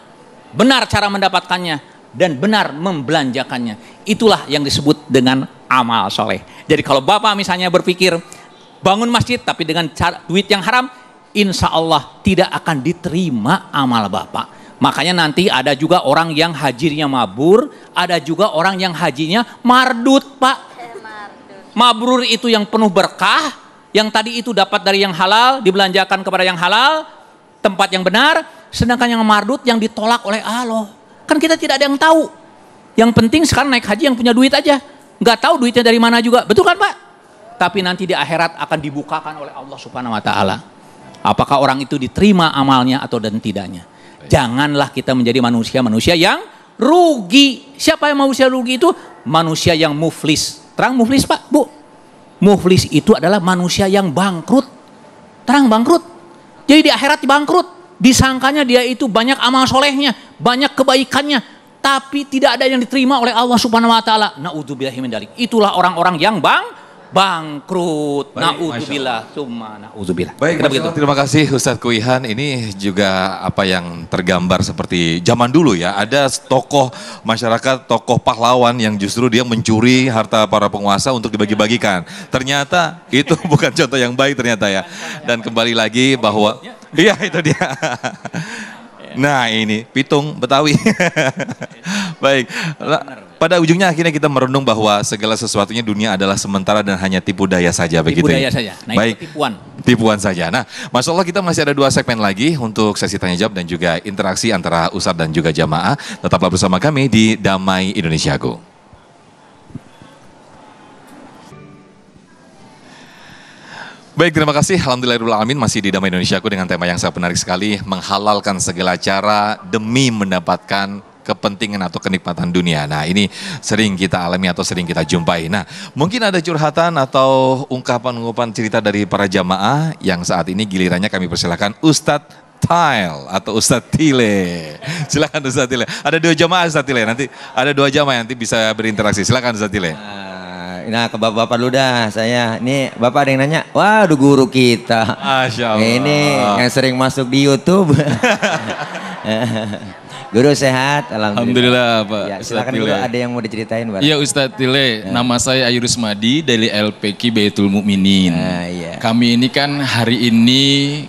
Speaker 3: Benar cara mendapatkannya dan benar membelanjakannya. Itulah yang disebut dengan amal soleh. Jadi kalau Bapak misalnya berpikir bangun masjid tapi dengan cara, duit yang haram, insya Allah tidak akan diterima amal Bapak. Makanya nanti ada juga orang yang hajinya mabur, ada juga orang yang hajinya mardut, Pak. Mabrur itu yang penuh berkah, yang tadi itu dapat dari yang halal, dibelanjakan kepada yang halal, tempat yang benar, sedangkan yang mardut yang ditolak oleh Allah. Kan kita tidak ada yang tahu. Yang penting sekarang naik haji yang punya duit aja. Nggak tahu duitnya dari mana juga. Betul kan Pak? Tapi nanti di akhirat akan dibukakan oleh Allah Subhanahu wa taala. Apakah orang itu diterima amalnya atau dan tidaknya. Janganlah kita menjadi manusia-manusia yang rugi. Siapa yang manusia rugi itu? Manusia yang muflis. Terang muflis Pak, Bu. Muflis itu adalah manusia yang bangkrut. Terang bangkrut. Jadi di akhirat bangkrut. Disangkanya dia itu banyak amal solehnya, banyak kebaikannya, tapi tidak ada yang diterima oleh Allah Subhanahu wa taala. Nauzubillahi Itulah orang-orang yang bangkrut bangkrut. Nauzubillah, summa naudzubillah. Baik, Kita gitu?
Speaker 1: terima kasih Ustadz Kuihan. Ini juga apa yang tergambar seperti zaman dulu ya. Ada tokoh masyarakat, tokoh pahlawan yang justru dia mencuri harta para penguasa untuk dibagi-bagikan. Ternyata itu (laughs) bukan contoh yang baik ternyata ya. Dan kembali lagi bahwa oh, iya itu dia. (laughs) Nah ini pitung Betawi. (laughs) Baik pada ujungnya akhirnya kita merenung bahwa segala sesuatunya dunia adalah sementara dan hanya tipu daya saja tipu begitu. Tipu ya? daya saja. Nah, Baik. Itu tipuan. Tipuan saja. Nah, Masya Allah kita masih ada dua segmen lagi untuk sesi tanya jawab dan juga interaksi antara usar dan juga jamaah. Tetaplah bersama kami di Damai Indonesiaku. Baik, terima kasih. Alhamdulillahirrahmanirrahim. Masih di Damai Indonesia Aku dengan tema yang sangat menarik sekali. Menghalalkan segala cara demi mendapatkan kepentingan atau kenikmatan dunia. Nah, ini sering kita alami atau sering kita jumpai. Nah, mungkin ada curhatan atau ungkapan-ungkapan cerita dari para jamaah yang saat ini gilirannya kami persilahkan Ustadz Tile atau Ustadz Tile. (laughs) Silakan Ustadz Tile. Ada dua jamaah Ustadz Tile nanti ada dua jamaah nanti bisa berinteraksi. Silakan Ustadz Tile.
Speaker 2: Nah ke bapak-bapak lu dah saya. Ini bapak ada yang nanya, waduh guru kita.
Speaker 1: Masya Allah. Ini
Speaker 2: yang sering masuk di Youtube. (laughs) Guru sehat, alhamdulillah. Pak. Ya, silakan Tile. dulu ada yang mau diceritain Pak. Iya Ustadz Tile, ya. nama saya
Speaker 1: Ayu Rusmadi dari LPK Baitul Mukminin. Nah, ya. Kami ini kan hari ini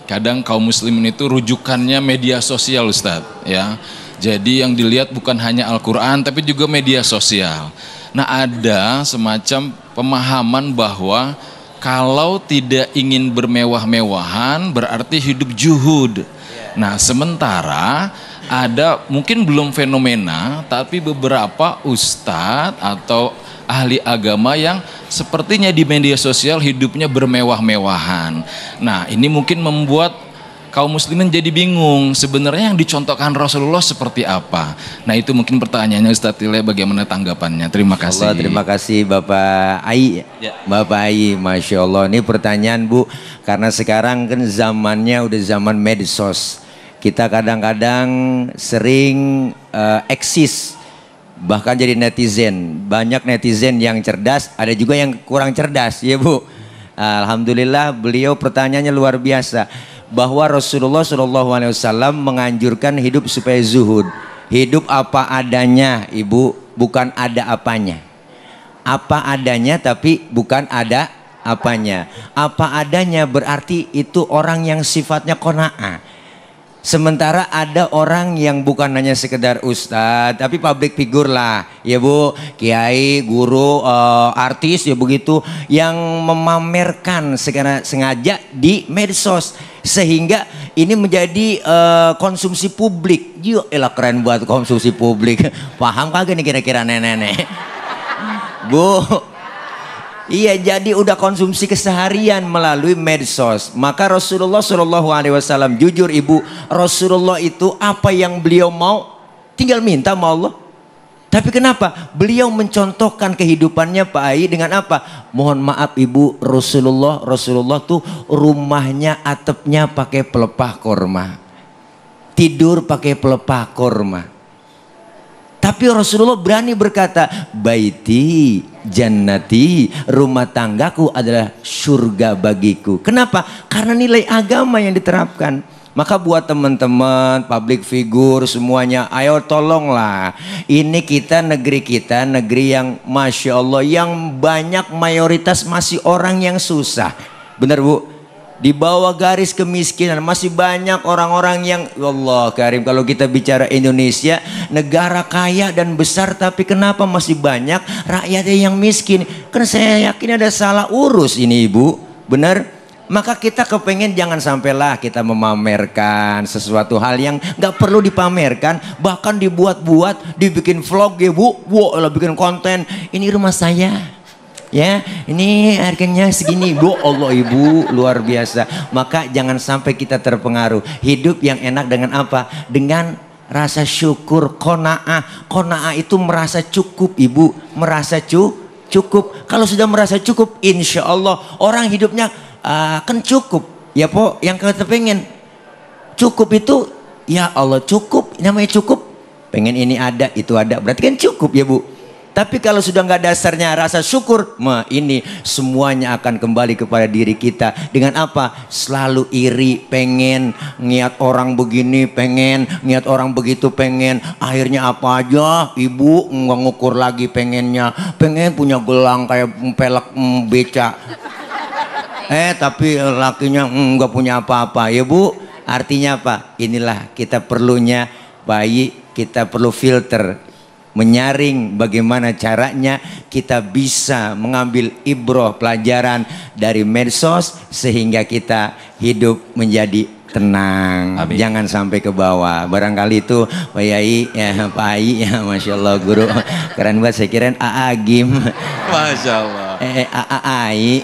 Speaker 1: kadang kaum muslimin itu rujukannya media sosial Ustadz ya. Jadi yang dilihat bukan hanya Al-Qur'an tapi juga media sosial. Nah, ada semacam pemahaman bahwa kalau tidak ingin bermewah-mewahan berarti hidup juhud. Iya. Nah, sementara ada mungkin belum fenomena tapi beberapa ustadz atau ahli agama yang sepertinya di media sosial hidupnya bermewah-mewahan. Nah, ini mungkin membuat kaum muslimin jadi bingung sebenarnya yang dicontohkan Rasulullah seperti apa.
Speaker 2: Nah, itu mungkin pertanyaannya Ustaz Tile bagaimana tanggapannya? Terima kasih. terima kasih Bapak Ai. Ya. Bapak Ai, Masya Allah. Ini pertanyaan Bu, karena sekarang kan zamannya udah zaman medsos kita kadang-kadang sering uh, eksis bahkan jadi netizen banyak netizen yang cerdas ada juga yang kurang cerdas ya bu alhamdulillah beliau pertanyaannya luar biasa bahwa Rasulullah Shallallahu Alaihi Wasallam menganjurkan hidup supaya zuhud hidup apa adanya ibu bukan ada apanya apa adanya tapi bukan ada apanya apa adanya berarti itu orang yang sifatnya kona'ah Sementara ada orang yang bukan hanya sekedar ustadz, tapi public figure lah, ya bu, kiai, guru, uh, artis, ya begitu, yang memamerkan secara sengaja di medsos sehingga ini menjadi uh, konsumsi publik. yuk, elah keren buat konsumsi publik. (laughs) Paham kagak nih kira-kira nenek-nenek? (laughs) bu, Iya, jadi udah konsumsi keseharian melalui medsos. Maka Rasulullah Shallallahu Alaihi Wasallam jujur ibu, Rasulullah itu apa yang beliau mau tinggal minta sama Allah. Tapi kenapa? Beliau mencontohkan kehidupannya Pak Ayi dengan apa? Mohon maaf ibu, Rasulullah, Rasulullah tuh rumahnya atapnya pakai pelepah korma. Tidur pakai pelepah korma tapi Rasulullah berani berkata, "Baiti jannati, rumah tanggaku adalah surga bagiku." Kenapa? Karena nilai agama yang diterapkan. Maka buat teman-teman, public figure semuanya, ayo tolonglah. Ini kita negeri kita, negeri yang Masya Allah, yang banyak mayoritas masih orang yang susah. Benar Bu? di bawah garis kemiskinan masih banyak orang-orang yang ya Allah Karim kalau kita bicara Indonesia negara kaya dan besar tapi kenapa masih banyak rakyatnya yang miskin Karena saya yakin ada salah urus ini ibu benar maka kita kepengen jangan sampailah kita memamerkan sesuatu hal yang nggak perlu dipamerkan bahkan dibuat-buat dibikin vlog ya bu wow, bikin konten ini rumah saya ya ini harganya segini bu Allah ibu luar biasa maka jangan sampai kita terpengaruh hidup yang enak dengan apa dengan rasa syukur kona'ah kona'ah itu merasa cukup ibu merasa cu cukup kalau sudah merasa cukup insya Allah orang hidupnya uh, kan cukup ya po yang kita pengen cukup itu ya Allah cukup namanya cukup pengen ini ada itu ada berarti kan cukup ya bu tapi kalau sudah nggak dasarnya rasa syukur, mah ini semuanya akan kembali kepada diri kita. Dengan apa? Selalu iri, pengen niat orang begini, pengen niat orang begitu, pengen. Akhirnya apa aja? Ibu nggak ngukur lagi pengennya. Pengen punya gelang kayak pelek mm, beca. Eh tapi lakinya mm, nggak mm, punya apa-apa ya bu. Artinya apa? Inilah kita perlunya bayi kita perlu filter menyaring bagaimana caranya kita bisa mengambil ibroh pelajaran dari medsos sehingga kita hidup menjadi tenang Amin. jangan sampai ke bawah barangkali itu Pak Yai ya Pak Ayi ya Masya Allah guru keren banget saya kirain AA Gim Masya Allah eh AA eh, Ayi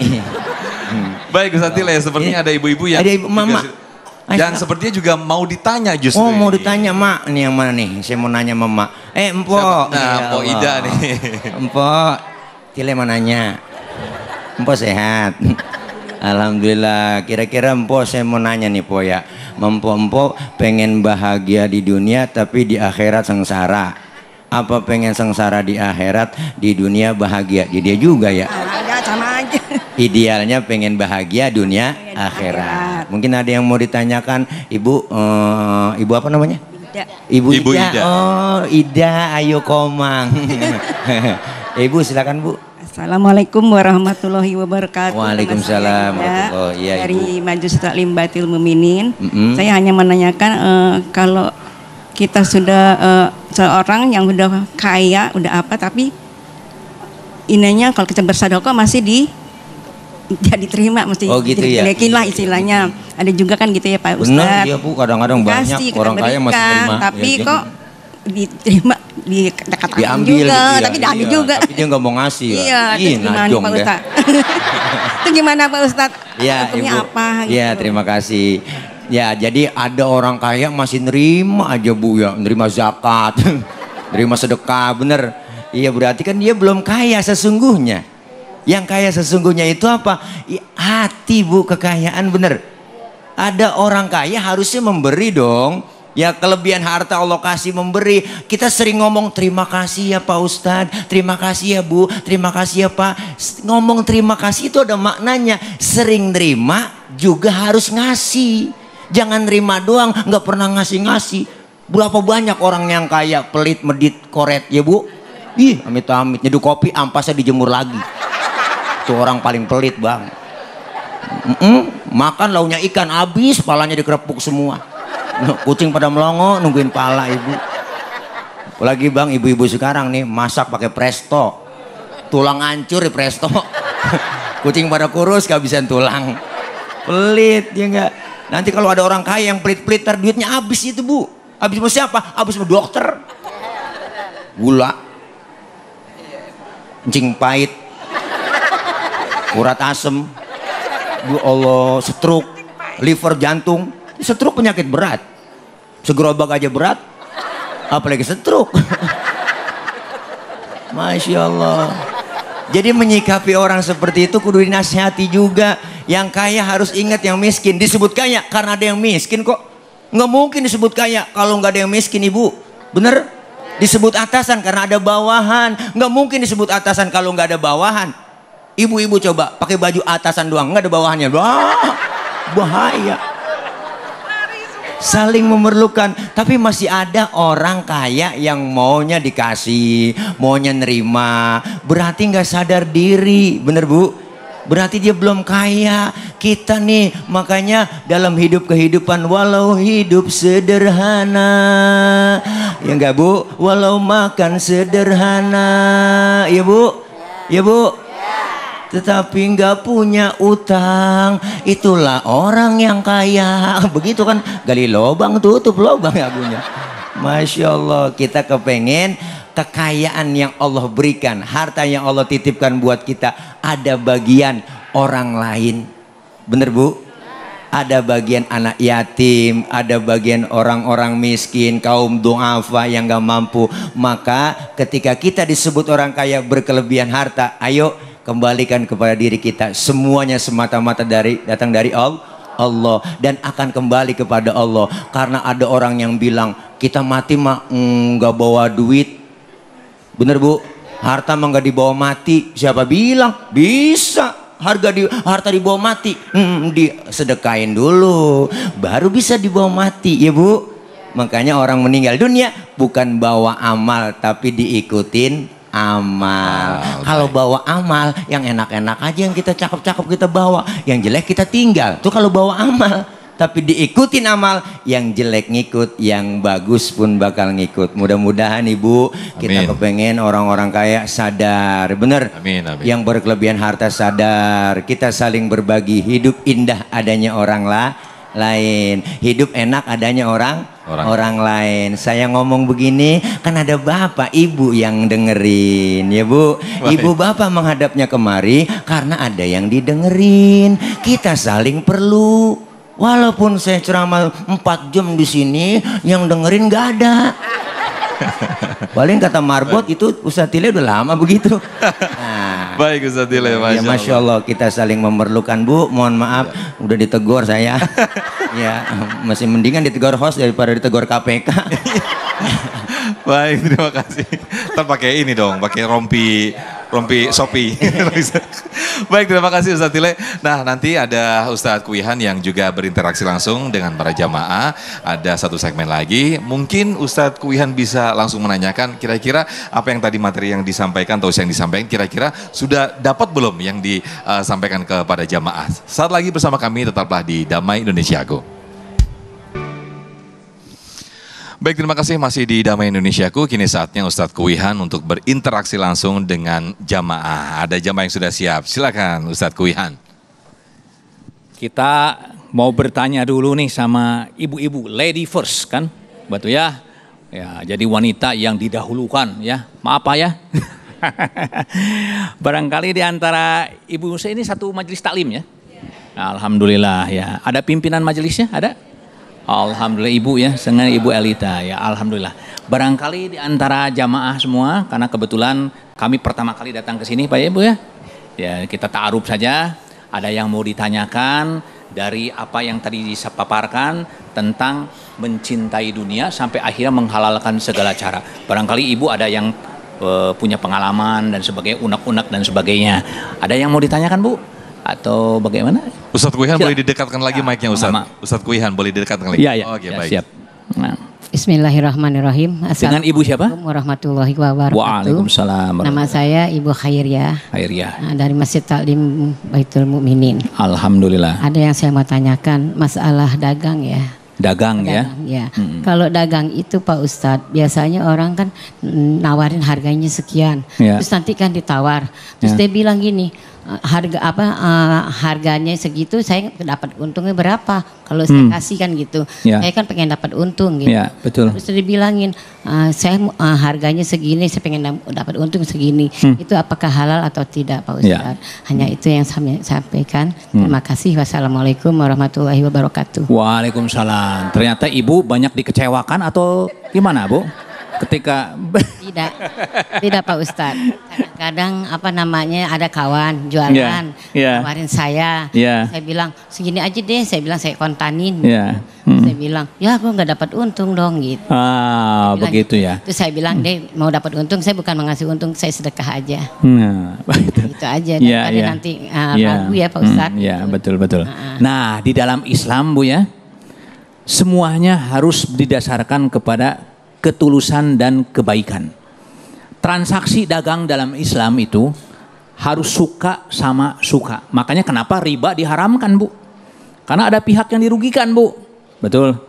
Speaker 2: baik Ustaz Tile ya, sepertinya iya. ada ibu-ibu yang ada ibu mama dan sepertinya juga mau ditanya justru. Oh mau ditanya mak, ini yang mana nih? Saya mau nanya sama mak. Eh empo. Siapa? Nah ya Ida nih. (laughs) Empo, Tile mau nanya. Empo sehat. (laughs) Alhamdulillah. Kira-kira empo saya mau nanya nih po ya. Empo-empo pengen bahagia di dunia tapi di akhirat sengsara. Apa pengen sengsara di akhirat, di dunia bahagia? Jadi dia juga ya idealnya pengen bahagia dunia akhirat. Mungkin ada yang mau ditanyakan, Ibu uh, Ibu apa namanya? Ida. Ibu, Ibu Ida. Ida. Oh, Ida Ayo Komang. (laughs) Ibu silakan, Bu.
Speaker 6: Assalamualaikum warahmatullahi wabarakatuh. Waalaikumsalam
Speaker 2: warahmatullahi ya, Dari
Speaker 6: majus Taklim Batil Meminin. Mm -hmm. Saya hanya menanyakan uh, kalau kita sudah uh, seorang yang sudah kaya, udah apa tapi ininya kalau kita kok masih di tidak diterima mesti oh, gitu ya? lah istilahnya ada juga kan gitu ya Pak Ustadz Benar ya
Speaker 2: Bu kadang-kadang banyak kasih, orang kaya masih terima ya, tapi ya, kok
Speaker 6: diterima di dekat diambil juga, gitu ya, tapi diambil iya, juga. Tapi
Speaker 2: dia nggak mau ngasih. Ya. Iya, Ih, (laughs) itu gimana Pak ustadz
Speaker 6: itu gimana Pak Ustad?
Speaker 2: Iya, Ibu. apa? Gitu? Iya, ya terima kasih. Ya, jadi ada orang kaya masih nerima aja Bu ya, nerima zakat, (laughs) nerima sedekah, bener. Iya, berarti kan dia belum kaya sesungguhnya. Yang kaya sesungguhnya itu apa? Hati bu, kekayaan bener. Ada orang kaya harusnya memberi dong. Ya kelebihan harta Allah kasih memberi. Kita sering ngomong terima kasih ya Pak Ustadz, terima kasih ya Bu, terima kasih ya Pak. Ngomong terima kasih itu ada maknanya. Sering terima juga harus ngasih. Jangan terima doang, nggak pernah ngasih-ngasih. Berapa banyak orang yang kaya, pelit, medit, koret ya Bu? Ih, amit-amit nyeduh kopi ampasnya dijemur lagi tuh orang paling pelit bang mm -mm, makan launya ikan habis palanya dikerepuk semua kucing pada melongo nungguin pala ibu lagi bang ibu-ibu sekarang nih masak pakai presto tulang hancur di presto (laughs) kucing pada kurus kehabisan tulang pelit ya enggak nanti kalau ada orang kaya yang pelit-pelit ter duitnya habis itu bu habis sama siapa habis sama dokter gula kencing pahit urat asem ya Allah stroke liver jantung stroke penyakit berat segerobak aja berat apalagi stroke (laughs) Masya Allah jadi menyikapi orang seperti itu kudu dinasihati juga yang kaya harus ingat yang miskin disebut kaya karena ada yang miskin kok nggak mungkin disebut kaya kalau nggak ada yang miskin ibu bener disebut atasan karena ada bawahan nggak mungkin disebut atasan kalau nggak ada bawahan Ibu-ibu coba pakai baju atasan doang, nggak ada bawahannya. Wah, bahaya. Saling memerlukan, tapi masih ada orang kaya yang maunya dikasih, maunya nerima. Berarti nggak sadar diri, bener bu? berarti dia belum kaya kita nih makanya dalam hidup kehidupan walau hidup sederhana ya nggak bu walau makan sederhana ya bu ya bu tetapi nggak punya utang itulah orang yang kaya (laughs) begitu kan gali lobang tutup lobang ya punya Masya Allah kita kepengen kekayaan yang Allah berikan harta yang Allah titipkan buat kita ada bagian orang lain bener bu ada bagian anak yatim, ada bagian orang-orang miskin, kaum duafa yang gak mampu. Maka ketika kita disebut orang kaya berkelebihan harta, ayo kembalikan kepada diri kita semuanya semata-mata dari datang dari Allah dan akan kembali kepada Allah karena ada orang yang bilang kita mati mah nggak mm, bawa duit bener bu harta mah nggak dibawa mati siapa bilang bisa harga di harta dibawa mati hmm, di sedekain dulu baru bisa dibawa mati ya bu makanya orang meninggal dunia bukan bawa amal tapi diikutin amal. Oh, kalau bawa amal yang enak-enak aja yang kita cakep-cakep kita bawa, yang jelek kita tinggal. Tuh kalau bawa amal. Tapi diikutin amal yang jelek ngikut, yang bagus pun bakal ngikut. Mudah-mudahan Ibu amin. kita kepengen orang-orang kaya sadar, bener? Amin, amin. Yang berkelebihan harta sadar, kita saling berbagi hidup indah adanya orang lah lain, hidup enak adanya orang orang, orang lain. Saya ngomong begini kan ada bapak ibu yang dengerin ya bu. Ibu bapak menghadapnya kemari karena ada yang didengerin. Kita saling perlu. Walaupun saya ceramah 4 jam di sini, yang dengerin gak ada. (laughs) Paling kata marbot itu Ustaz Tile udah lama begitu. (laughs) Nah, Baik Ustaz Tile, iya, Masya, ya, Masya Allah. Kita saling memerlukan Bu, mohon maaf ya. udah ditegur saya. (laughs) ya, masih mendingan ditegur host daripada ditegur KPK. Baik,
Speaker 1: terima kasih. terpakai ini dong, pakai rompi. Ya rompi sopi. (laughs) Baik, terima kasih Ustaz Tile. Nah, nanti ada Ustaz Kuihan yang juga berinteraksi langsung dengan para jamaah. Ada satu segmen lagi. Mungkin Ustaz Kuihan bisa langsung menanyakan kira-kira apa yang tadi materi yang disampaikan atau yang disampaikan kira-kira sudah dapat belum yang disampaikan kepada jamaah. Saat lagi bersama kami tetaplah di Damai Indonesia Agung. Baik, terima kasih masih di Damai Indonesiaku. Kini saatnya Ustadz Kuihan untuk berinteraksi langsung dengan jamaah. Ada jamaah yang sudah siap.
Speaker 3: Silakan Ustadz Kuihan. Kita mau bertanya dulu nih sama ibu-ibu, lady first kan? Betul ya? Ya, jadi wanita yang didahulukan ya. Maaf apa ya. (laughs) Barangkali di antara ibu saya ini satu majelis taklim ya. Alhamdulillah ya. Ada pimpinan majelisnya? Ada? Alhamdulillah ibu ya, sengaja ibu Elita ya, alhamdulillah. Barangkali di antara jamaah semua, karena kebetulan kami pertama kali datang ke sini, Pak Ibu ya. Ya kita taruh saja. Ada yang mau ditanyakan dari apa yang tadi disepaparkan tentang mencintai dunia sampai akhirnya menghalalkan segala cara. Barangkali ibu ada yang eh, punya pengalaman dan sebagainya, unek-unek dan sebagainya. Ada yang
Speaker 4: mau ditanyakan bu? atau bagaimana?
Speaker 3: Ustadz Kuihan boleh didekatkan lagi ya, mic-nya Ustadz. Ustadz Kuihan
Speaker 1: boleh didekatkan lagi. Iya, iya. Oke, okay, ya, baik. Siap.
Speaker 4: Nah. Bismillahirrahmanirrahim. Dengan Ibu siapa? warahmatullahi wabarakatuh. Waalaikumsalam. Nama saya Ibu Khairiyah. Khairiyah. Nah, dari Masjid Taklim Baitul Mukminin.
Speaker 3: Alhamdulillah.
Speaker 4: Ada yang saya mau tanyakan masalah dagang ya.
Speaker 3: Dagang, ya?
Speaker 4: dagang ya. ya. Hmm. Kalau dagang itu Pak Ustadz, biasanya orang kan nawarin harganya sekian. Ya. Terus nanti kan ditawar. Terus ya. dia bilang gini, harga apa uh, harganya segitu saya dapat untungnya berapa kalau hmm. kasih kan gitu yeah. saya kan pengen dapat untung gitu yeah, betul. terus dibilangin uh, eh, saya uh, harganya segini saya pengen dapat untung segini hmm. itu apakah halal atau tidak Pak ya. Ustadz yeah. hanya itu yang saya sampaikan hmm. terima kasih wassalamualaikum warahmatullahi wabarakatuh
Speaker 3: waalaikumsalam ternyata ibu banyak dikecewakan atau gimana bu ketika
Speaker 4: (laughs) tidak tidak Pak Ustadz kadang-kadang apa namanya ada kawan jualan yeah. Yeah. kemarin saya yeah. saya bilang segini aja deh saya bilang saya kontanin yeah. hmm. saya bilang ya aku nggak dapat untung dong gitu
Speaker 3: ah bilang, begitu ya itu
Speaker 4: saya bilang hmm. deh mau dapat untung saya bukan mengasih untung saya sedekah aja
Speaker 3: nah, (laughs)
Speaker 4: itu. Nah, aja yeah, yeah. nanti uh, ah, yeah. ya Pak hmm, Ustadz hmm, ya
Speaker 3: yeah, betul betul ah, ah. nah di dalam Islam Bu ya semuanya harus didasarkan kepada ketulusan dan kebaikan. Transaksi dagang dalam Islam itu harus suka sama suka. Makanya kenapa riba diharamkan, Bu? Karena ada pihak yang dirugikan, Bu. Betul?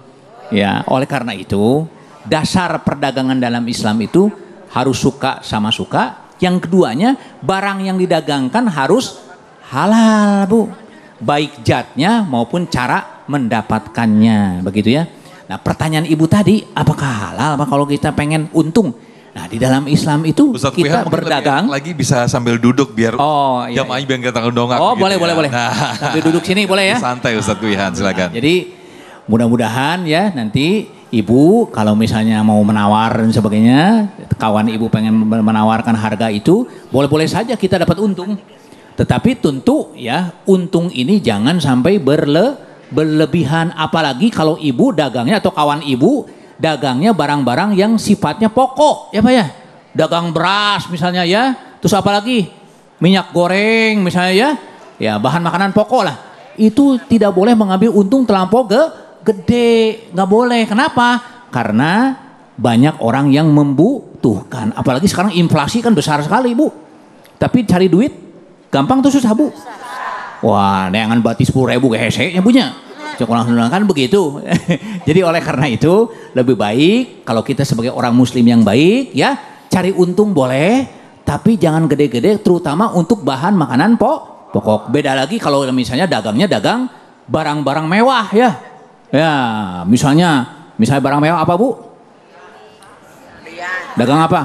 Speaker 3: Ya, oleh karena itu dasar perdagangan dalam Islam itu harus suka sama suka. Yang keduanya, barang yang didagangkan harus halal, Bu. Baik jatnya maupun cara mendapatkannya, begitu ya. Nah pertanyaan ibu tadi, apakah halal apa kalau kita pengen untung? Nah di dalam Islam itu Ustaz kita Pihak
Speaker 1: berdagang. Lagi bisa sambil duduk biar oh, iya, jamaah iya. biar kita dongak. Oh gitu boleh ya. boleh boleh. Nah. Sambil duduk sini boleh ya. Santai Ustaz Kuihan nah, silakan. Nah, jadi
Speaker 3: mudah-mudahan ya nanti ibu kalau misalnya mau menawar dan sebagainya, kawan ibu pengen menawarkan harga itu, boleh-boleh saja kita dapat untung. Tetapi tentu ya untung ini jangan sampai berle berlebihan apalagi kalau ibu dagangnya atau kawan ibu dagangnya barang-barang yang sifatnya pokok ya Pak ya dagang beras misalnya ya terus apalagi minyak goreng misalnya ya ya bahan makanan pokok lah itu tidak boleh mengambil untung terlampau ke gede nggak boleh kenapa karena banyak orang yang membutuhkan apalagi sekarang inflasi kan besar sekali Bu tapi cari duit gampang tuh susah Bu Wah, neangan batis sepuluh ribu kayak heseknya punya. Cukup langsung kan begitu. (laughs) Jadi oleh karena itu lebih baik kalau kita sebagai orang muslim yang baik ya cari untung boleh tapi jangan gede-gede terutama untuk bahan makanan pok. pokok. Beda lagi kalau misalnya dagangnya dagang barang-barang mewah ya. Ya, misalnya misalnya barang mewah apa, Bu? Dagang apa?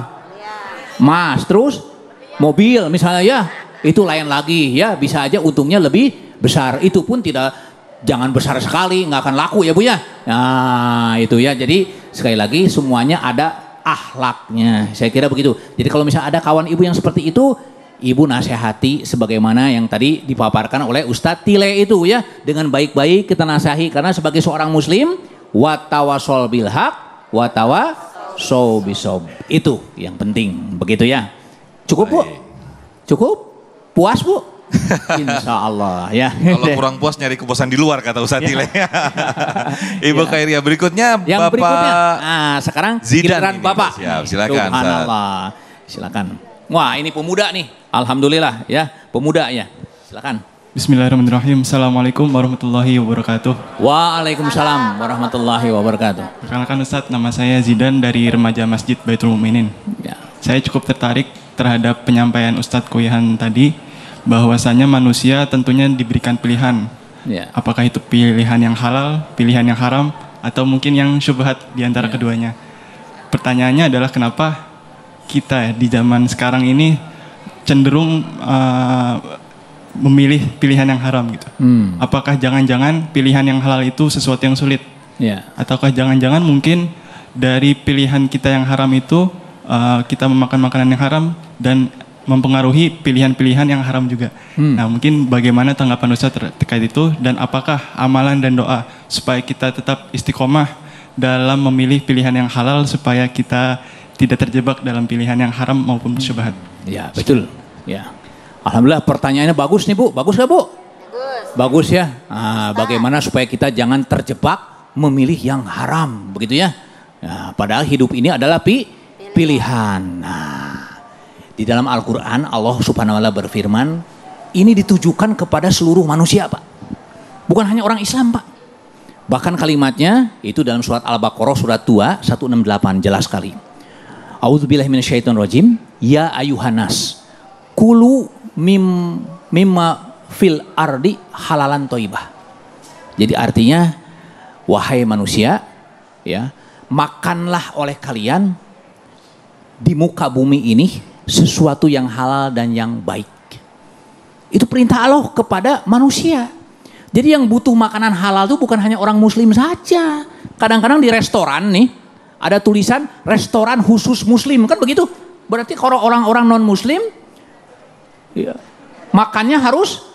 Speaker 3: Mas, terus mobil misalnya ya itu lain lagi ya bisa aja untungnya lebih besar itu pun tidak jangan besar sekali nggak akan laku ya bu ya nah itu ya jadi sekali lagi semuanya ada ahlaknya saya kira begitu jadi kalau misalnya ada kawan ibu yang seperti itu ibu nasihati sebagaimana yang tadi dipaparkan oleh Ustadz Tile itu ya dengan baik-baik kita nasahi karena sebagai seorang muslim watawa watawasol bilhak watawa sobisob itu yang penting begitu ya cukup bu cukup Puas bu? (laughs) Insya Allah ya. Kalau (laughs) kurang puas nyari kepuasan di luar kata Ustaz ya. Tile. Ya. (laughs) Ibu ya. Kairia berikutnya Yang Bapak berikutnya, nah, sekarang Zidan Bapak. Siap, silakan. Silakan. Wah ini pemuda nih. Alhamdulillah ya pemuda ya.
Speaker 6: Silakan. Bismillahirrahmanirrahim. Assalamualaikum warahmatullahi wabarakatuh. Waalaikumsalam warahmatullahi wabarakatuh. Perkenalkan Ustaz, nama saya Zidan dari remaja Masjid Baitul Muminin. Ya. Saya cukup tertarik terhadap penyampaian Ustadz Koyhan tadi bahwasanya manusia tentunya diberikan pilihan. ya. Apakah itu pilihan yang halal, pilihan yang haram, atau mungkin yang syubhat di antara ya. keduanya. Pertanyaannya adalah kenapa kita di zaman sekarang ini cenderung uh, memilih pilihan yang haram gitu. Hmm. Apakah jangan-jangan pilihan yang halal itu sesuatu yang sulit? Yeah. Ataukah jangan-jangan mungkin dari pilihan kita yang haram itu Eh, kita memakan makanan yang haram dan mempengaruhi pilihan-pilihan yang haram juga. Hmm. Nah, mungkin bagaimana tanggapan Ustaz ter terkait itu dan apakah amalan dan doa supaya kita tetap istiqomah dalam memilih pilihan yang halal supaya kita tidak terjebak dalam pilihan yang haram maupun syubhat. Hmm.
Speaker 3: Ya, betul. Ya.
Speaker 6: Alhamdulillah pertanyaannya
Speaker 3: bagus nih, Bu. Bagus gak, Bu? Bagus. Bagus ya. Nah, bagaimana supaya kita jangan terjebak memilih yang haram, begitu ya? Nah, padahal hidup ini adalah pi pilihan. Nah, di dalam Al-Quran Allah subhanahu wa ta'ala berfirman, ini ditujukan kepada seluruh manusia Pak. Bukan hanya orang Islam Pak. Bahkan kalimatnya itu dalam surat Al-Baqarah surat tua 168 jelas sekali. rojim Ya ayuhanas. Kulu mim, mimma fil ardi halalan toibah. Jadi artinya, wahai manusia, ya makanlah oleh kalian di muka bumi ini sesuatu yang halal dan yang baik. Itu perintah Allah kepada manusia. Jadi yang butuh makanan halal itu bukan hanya orang muslim saja. Kadang-kadang di restoran nih ada tulisan restoran khusus muslim kan begitu. Berarti kalau orang-orang non muslim ya, makannya harus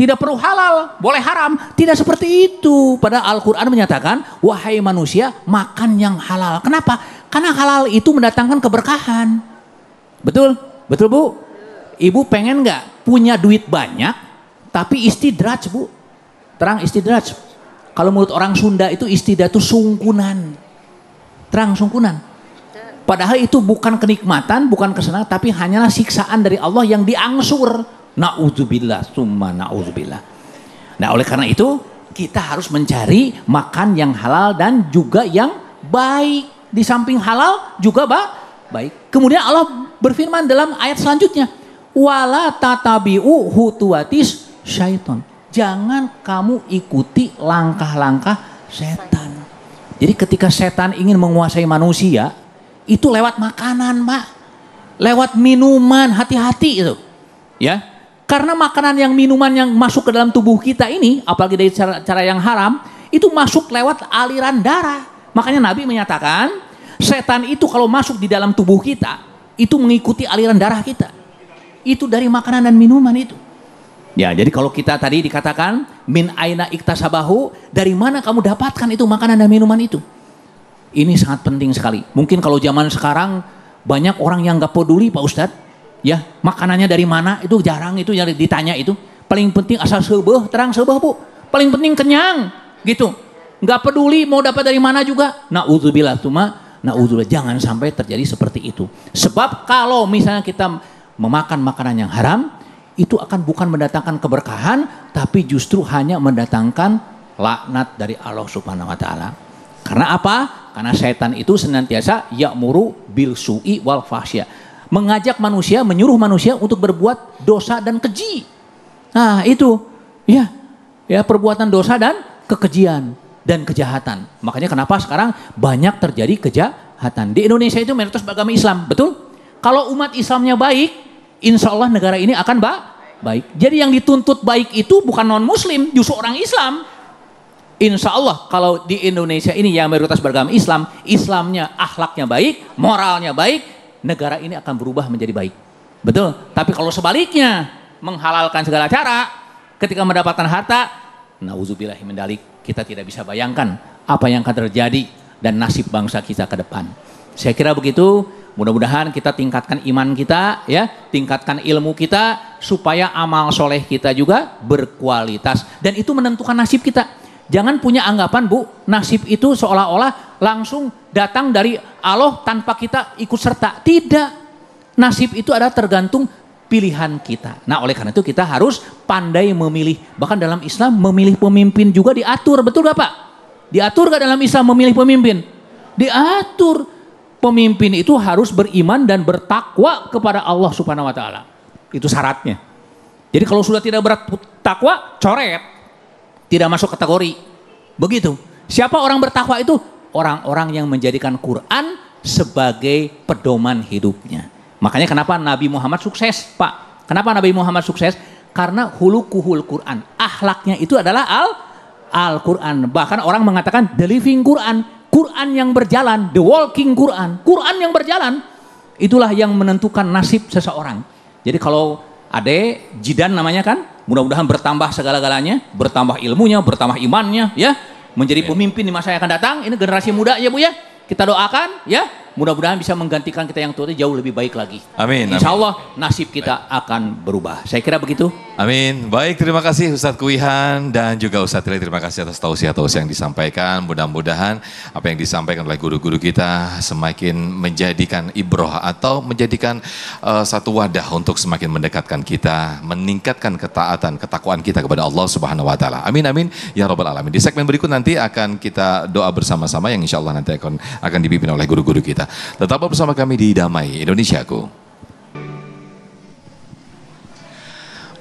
Speaker 3: tidak perlu halal, boleh haram. Tidak seperti itu. Pada Al-Quran menyatakan, wahai manusia, makan yang halal. Kenapa? Karena halal itu mendatangkan keberkahan. Betul? Betul Bu? Ibu pengen nggak punya duit banyak, tapi istidraj Bu. Terang istidraj. Kalau menurut orang Sunda itu istidraj itu sungkunan. Terang sungkunan. Padahal itu bukan kenikmatan, bukan kesenangan, tapi hanyalah siksaan dari Allah yang diangsur. Na'udzubillah, summa na'udzubillah. Nah oleh karena itu, kita harus mencari makan yang halal dan juga yang baik di samping halal juga ba baik. Kemudian Allah berfirman dalam ayat selanjutnya, wala tatabi'u hutuatis syaiton. Jangan kamu ikuti langkah-langkah setan. Jadi ketika setan ingin menguasai manusia, itu lewat makanan, Pak. Lewat minuman, hati-hati itu. Ya. Karena makanan yang minuman yang masuk ke dalam tubuh kita ini, apalagi dari cara, cara yang haram, itu masuk lewat aliran darah. Makanya Nabi menyatakan, setan itu kalau masuk di dalam tubuh kita, itu mengikuti aliran darah kita. Itu dari makanan dan minuman itu. Ya, jadi kalau kita tadi dikatakan min aina iktasabahu, dari mana kamu dapatkan itu makanan dan minuman itu? Ini sangat penting sekali. Mungkin kalau zaman sekarang banyak orang yang nggak peduli Pak Ustadz. Ya, makanannya dari mana itu jarang itu yang ditanya itu. Paling penting asal sebuah terang sebuah Bu. Paling penting kenyang gitu nggak peduli mau dapat dari mana juga. Nauzubillah tuma, nauzubillah jangan sampai terjadi seperti itu. Sebab kalau misalnya kita memakan makanan yang haram, itu akan bukan mendatangkan keberkahan, tapi justru hanya mendatangkan laknat dari Allah Subhanahu wa taala. Karena apa? Karena setan itu senantiasa ya'muru bil su'i wal fasya Mengajak manusia, menyuruh manusia untuk berbuat dosa dan keji. Nah, itu. Ya. Ya, perbuatan dosa dan kekejian dan kejahatan. Makanya kenapa sekarang banyak terjadi kejahatan. Di Indonesia itu mayoritas beragama Islam, betul? Kalau umat Islamnya baik, insya Allah negara ini akan ba baik. Jadi yang dituntut baik itu bukan non-muslim, justru orang Islam. Insya Allah kalau di Indonesia ini yang mayoritas beragama Islam, Islamnya akhlaknya baik, moralnya baik, negara ini akan berubah menjadi baik. Betul? Tapi kalau sebaliknya, menghalalkan segala cara, ketika mendapatkan harta, Nauzubillah mendalik, kita tidak bisa bayangkan apa yang akan terjadi dan nasib bangsa kita ke depan. Saya kira begitu, mudah-mudahan kita tingkatkan iman kita, ya, tingkatkan ilmu kita supaya amal soleh kita juga berkualitas dan itu menentukan nasib kita. Jangan punya anggapan bu, nasib itu seolah-olah langsung datang dari Allah tanpa kita ikut serta. Tidak, nasib itu ada tergantung pilihan kita. Nah, oleh karena itu kita harus pandai memilih. Bahkan dalam Islam memilih pemimpin juga diatur, betul gak Pak? Diatur gak dalam Islam memilih pemimpin? Diatur. Pemimpin itu harus beriman dan bertakwa kepada Allah Subhanahu wa taala. Itu syaratnya. Jadi kalau sudah tidak bertakwa, coret. Tidak masuk kategori. Begitu. Siapa orang bertakwa itu? Orang-orang yang menjadikan Quran sebagai pedoman hidupnya. Makanya kenapa Nabi Muhammad sukses, Pak? Kenapa Nabi Muhammad sukses? Karena hulu kuhul Quran. Ahlaknya itu adalah al Al-Quran. Bahkan orang mengatakan the living Quran. Quran yang berjalan, the walking Quran. Quran yang berjalan. Itulah yang menentukan nasib seseorang. Jadi kalau ada jidan namanya kan, mudah-mudahan bertambah segala-galanya, bertambah ilmunya, bertambah imannya, ya, menjadi iya. pemimpin di masa yang akan datang. Ini generasi muda ya bu ya, kita doakan ya Mudah-mudahan bisa menggantikan kita yang tua itu jauh lebih baik lagi. Amin. Insya Allah nasib kita baik. akan berubah. Saya kira begitu.
Speaker 1: Amin. Baik, terima kasih Ustadz Kuihan dan juga Ustadz Tri. Terima kasih atas tausiah-tausiah yang disampaikan. Mudah-mudahan apa yang disampaikan oleh guru-guru kita semakin menjadikan ibroh atau menjadikan uh, satu wadah untuk semakin mendekatkan kita, meningkatkan ketaatan, ketakwaan kita kepada Allah Subhanahu wa taala. Amin amin ya rabbal alamin. Di segmen berikut nanti akan kita doa bersama-sama yang insya Allah nanti akan akan dipimpin oleh guru-guru kita tetaplah Tetap bersama kami di Damai Indonesiaku.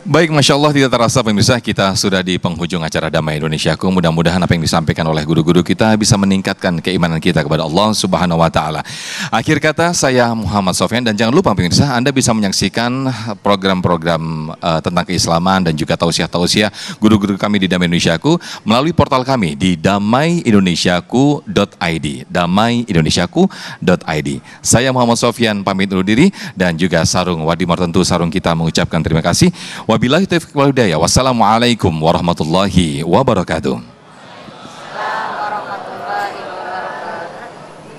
Speaker 1: Baik, Masya Allah tidak terasa pemirsa kita sudah di penghujung acara Damai Indonesia. mudah-mudahan apa yang disampaikan oleh guru-guru kita bisa meningkatkan keimanan kita kepada Allah Subhanahu Wa Taala. Akhir kata saya Muhammad Sofyan dan jangan lupa pemirsa Anda bisa menyaksikan program-program uh, tentang keislaman dan juga tausiah-tausiah guru-guru kami di Damai Indonesia Aku melalui portal kami di damaiindonesiaku.id damaiindonesiaku.id Saya Muhammad Sofyan pamit undur diri dan juga Sarung Wadi Martentu Sarung kita mengucapkan terima kasih. Wabillahi taufiq wal hidayah. Wassalamualaikum warahmatullahi wabarakatuh.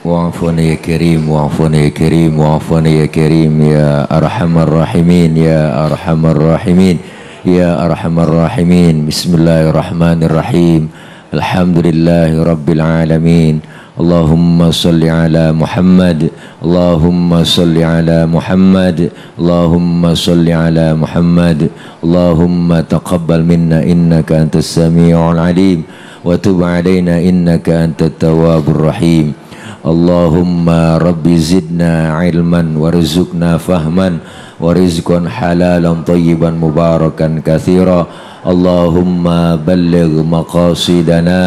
Speaker 2: وعفوا يا كريم وعفوا يا كريم وعفوا يا كريم يا أرحم الراحمين يا أرحم الراحمين يا أرحم الراحمين بسم الله الرحمن الرحيم الحمد لله رب العالمين اللهم صل على محمد اللهم صل على محمد اللهم صل على محمد اللهم تقبل منا إنك أنت السميع العليم وتب علينا إنك أنت التواب الرحيم اللهم رب زدنا علما وارزقنا فهما ورزقا حلالا طيبا مباركا كثيرا اللهم بلغ مقاصدنا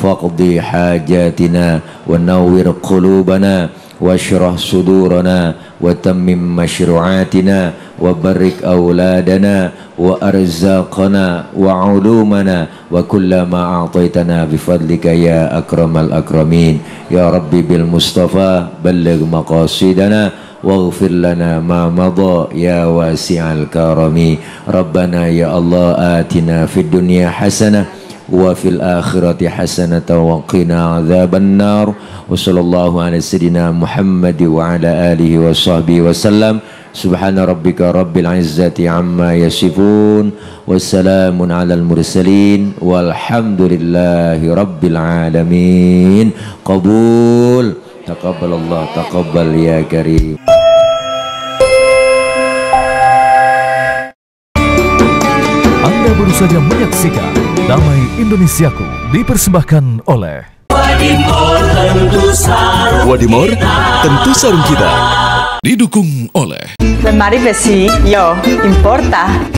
Speaker 2: فاقض حاجاتنا ونور قلوبنا واشرح صدورنا وتمم مشروعاتنا وبرك أولادنا وأرزاقنا وعلومنا وكل ما أعطيتنا بفضلك يا أكرم الأكرمين يا ربي بالمصطفى بلغ مقاصدنا واغفر لنا ما مضى يا واسع الكرم ربنا يا الله آتنا في الدنيا حسنة وفي الآخرة حسنة وقنا عذاب النار وصلى الله على سيدنا محمد وعلى آله وصحبه وسلم سبحان ربك رب العزة عما يصفون والسلام على المرسلين والحمد لله رب العالمين قبول taqabbalallah taqabbal ya karim
Speaker 1: Anda baru saja menyaksikan Damai Indonesiaku dipersembahkan oleh
Speaker 5: Wadimor tentu sarung Wadimor
Speaker 1: tentu sarung kita
Speaker 5: didukung oleh
Speaker 2: lemari besi yo importa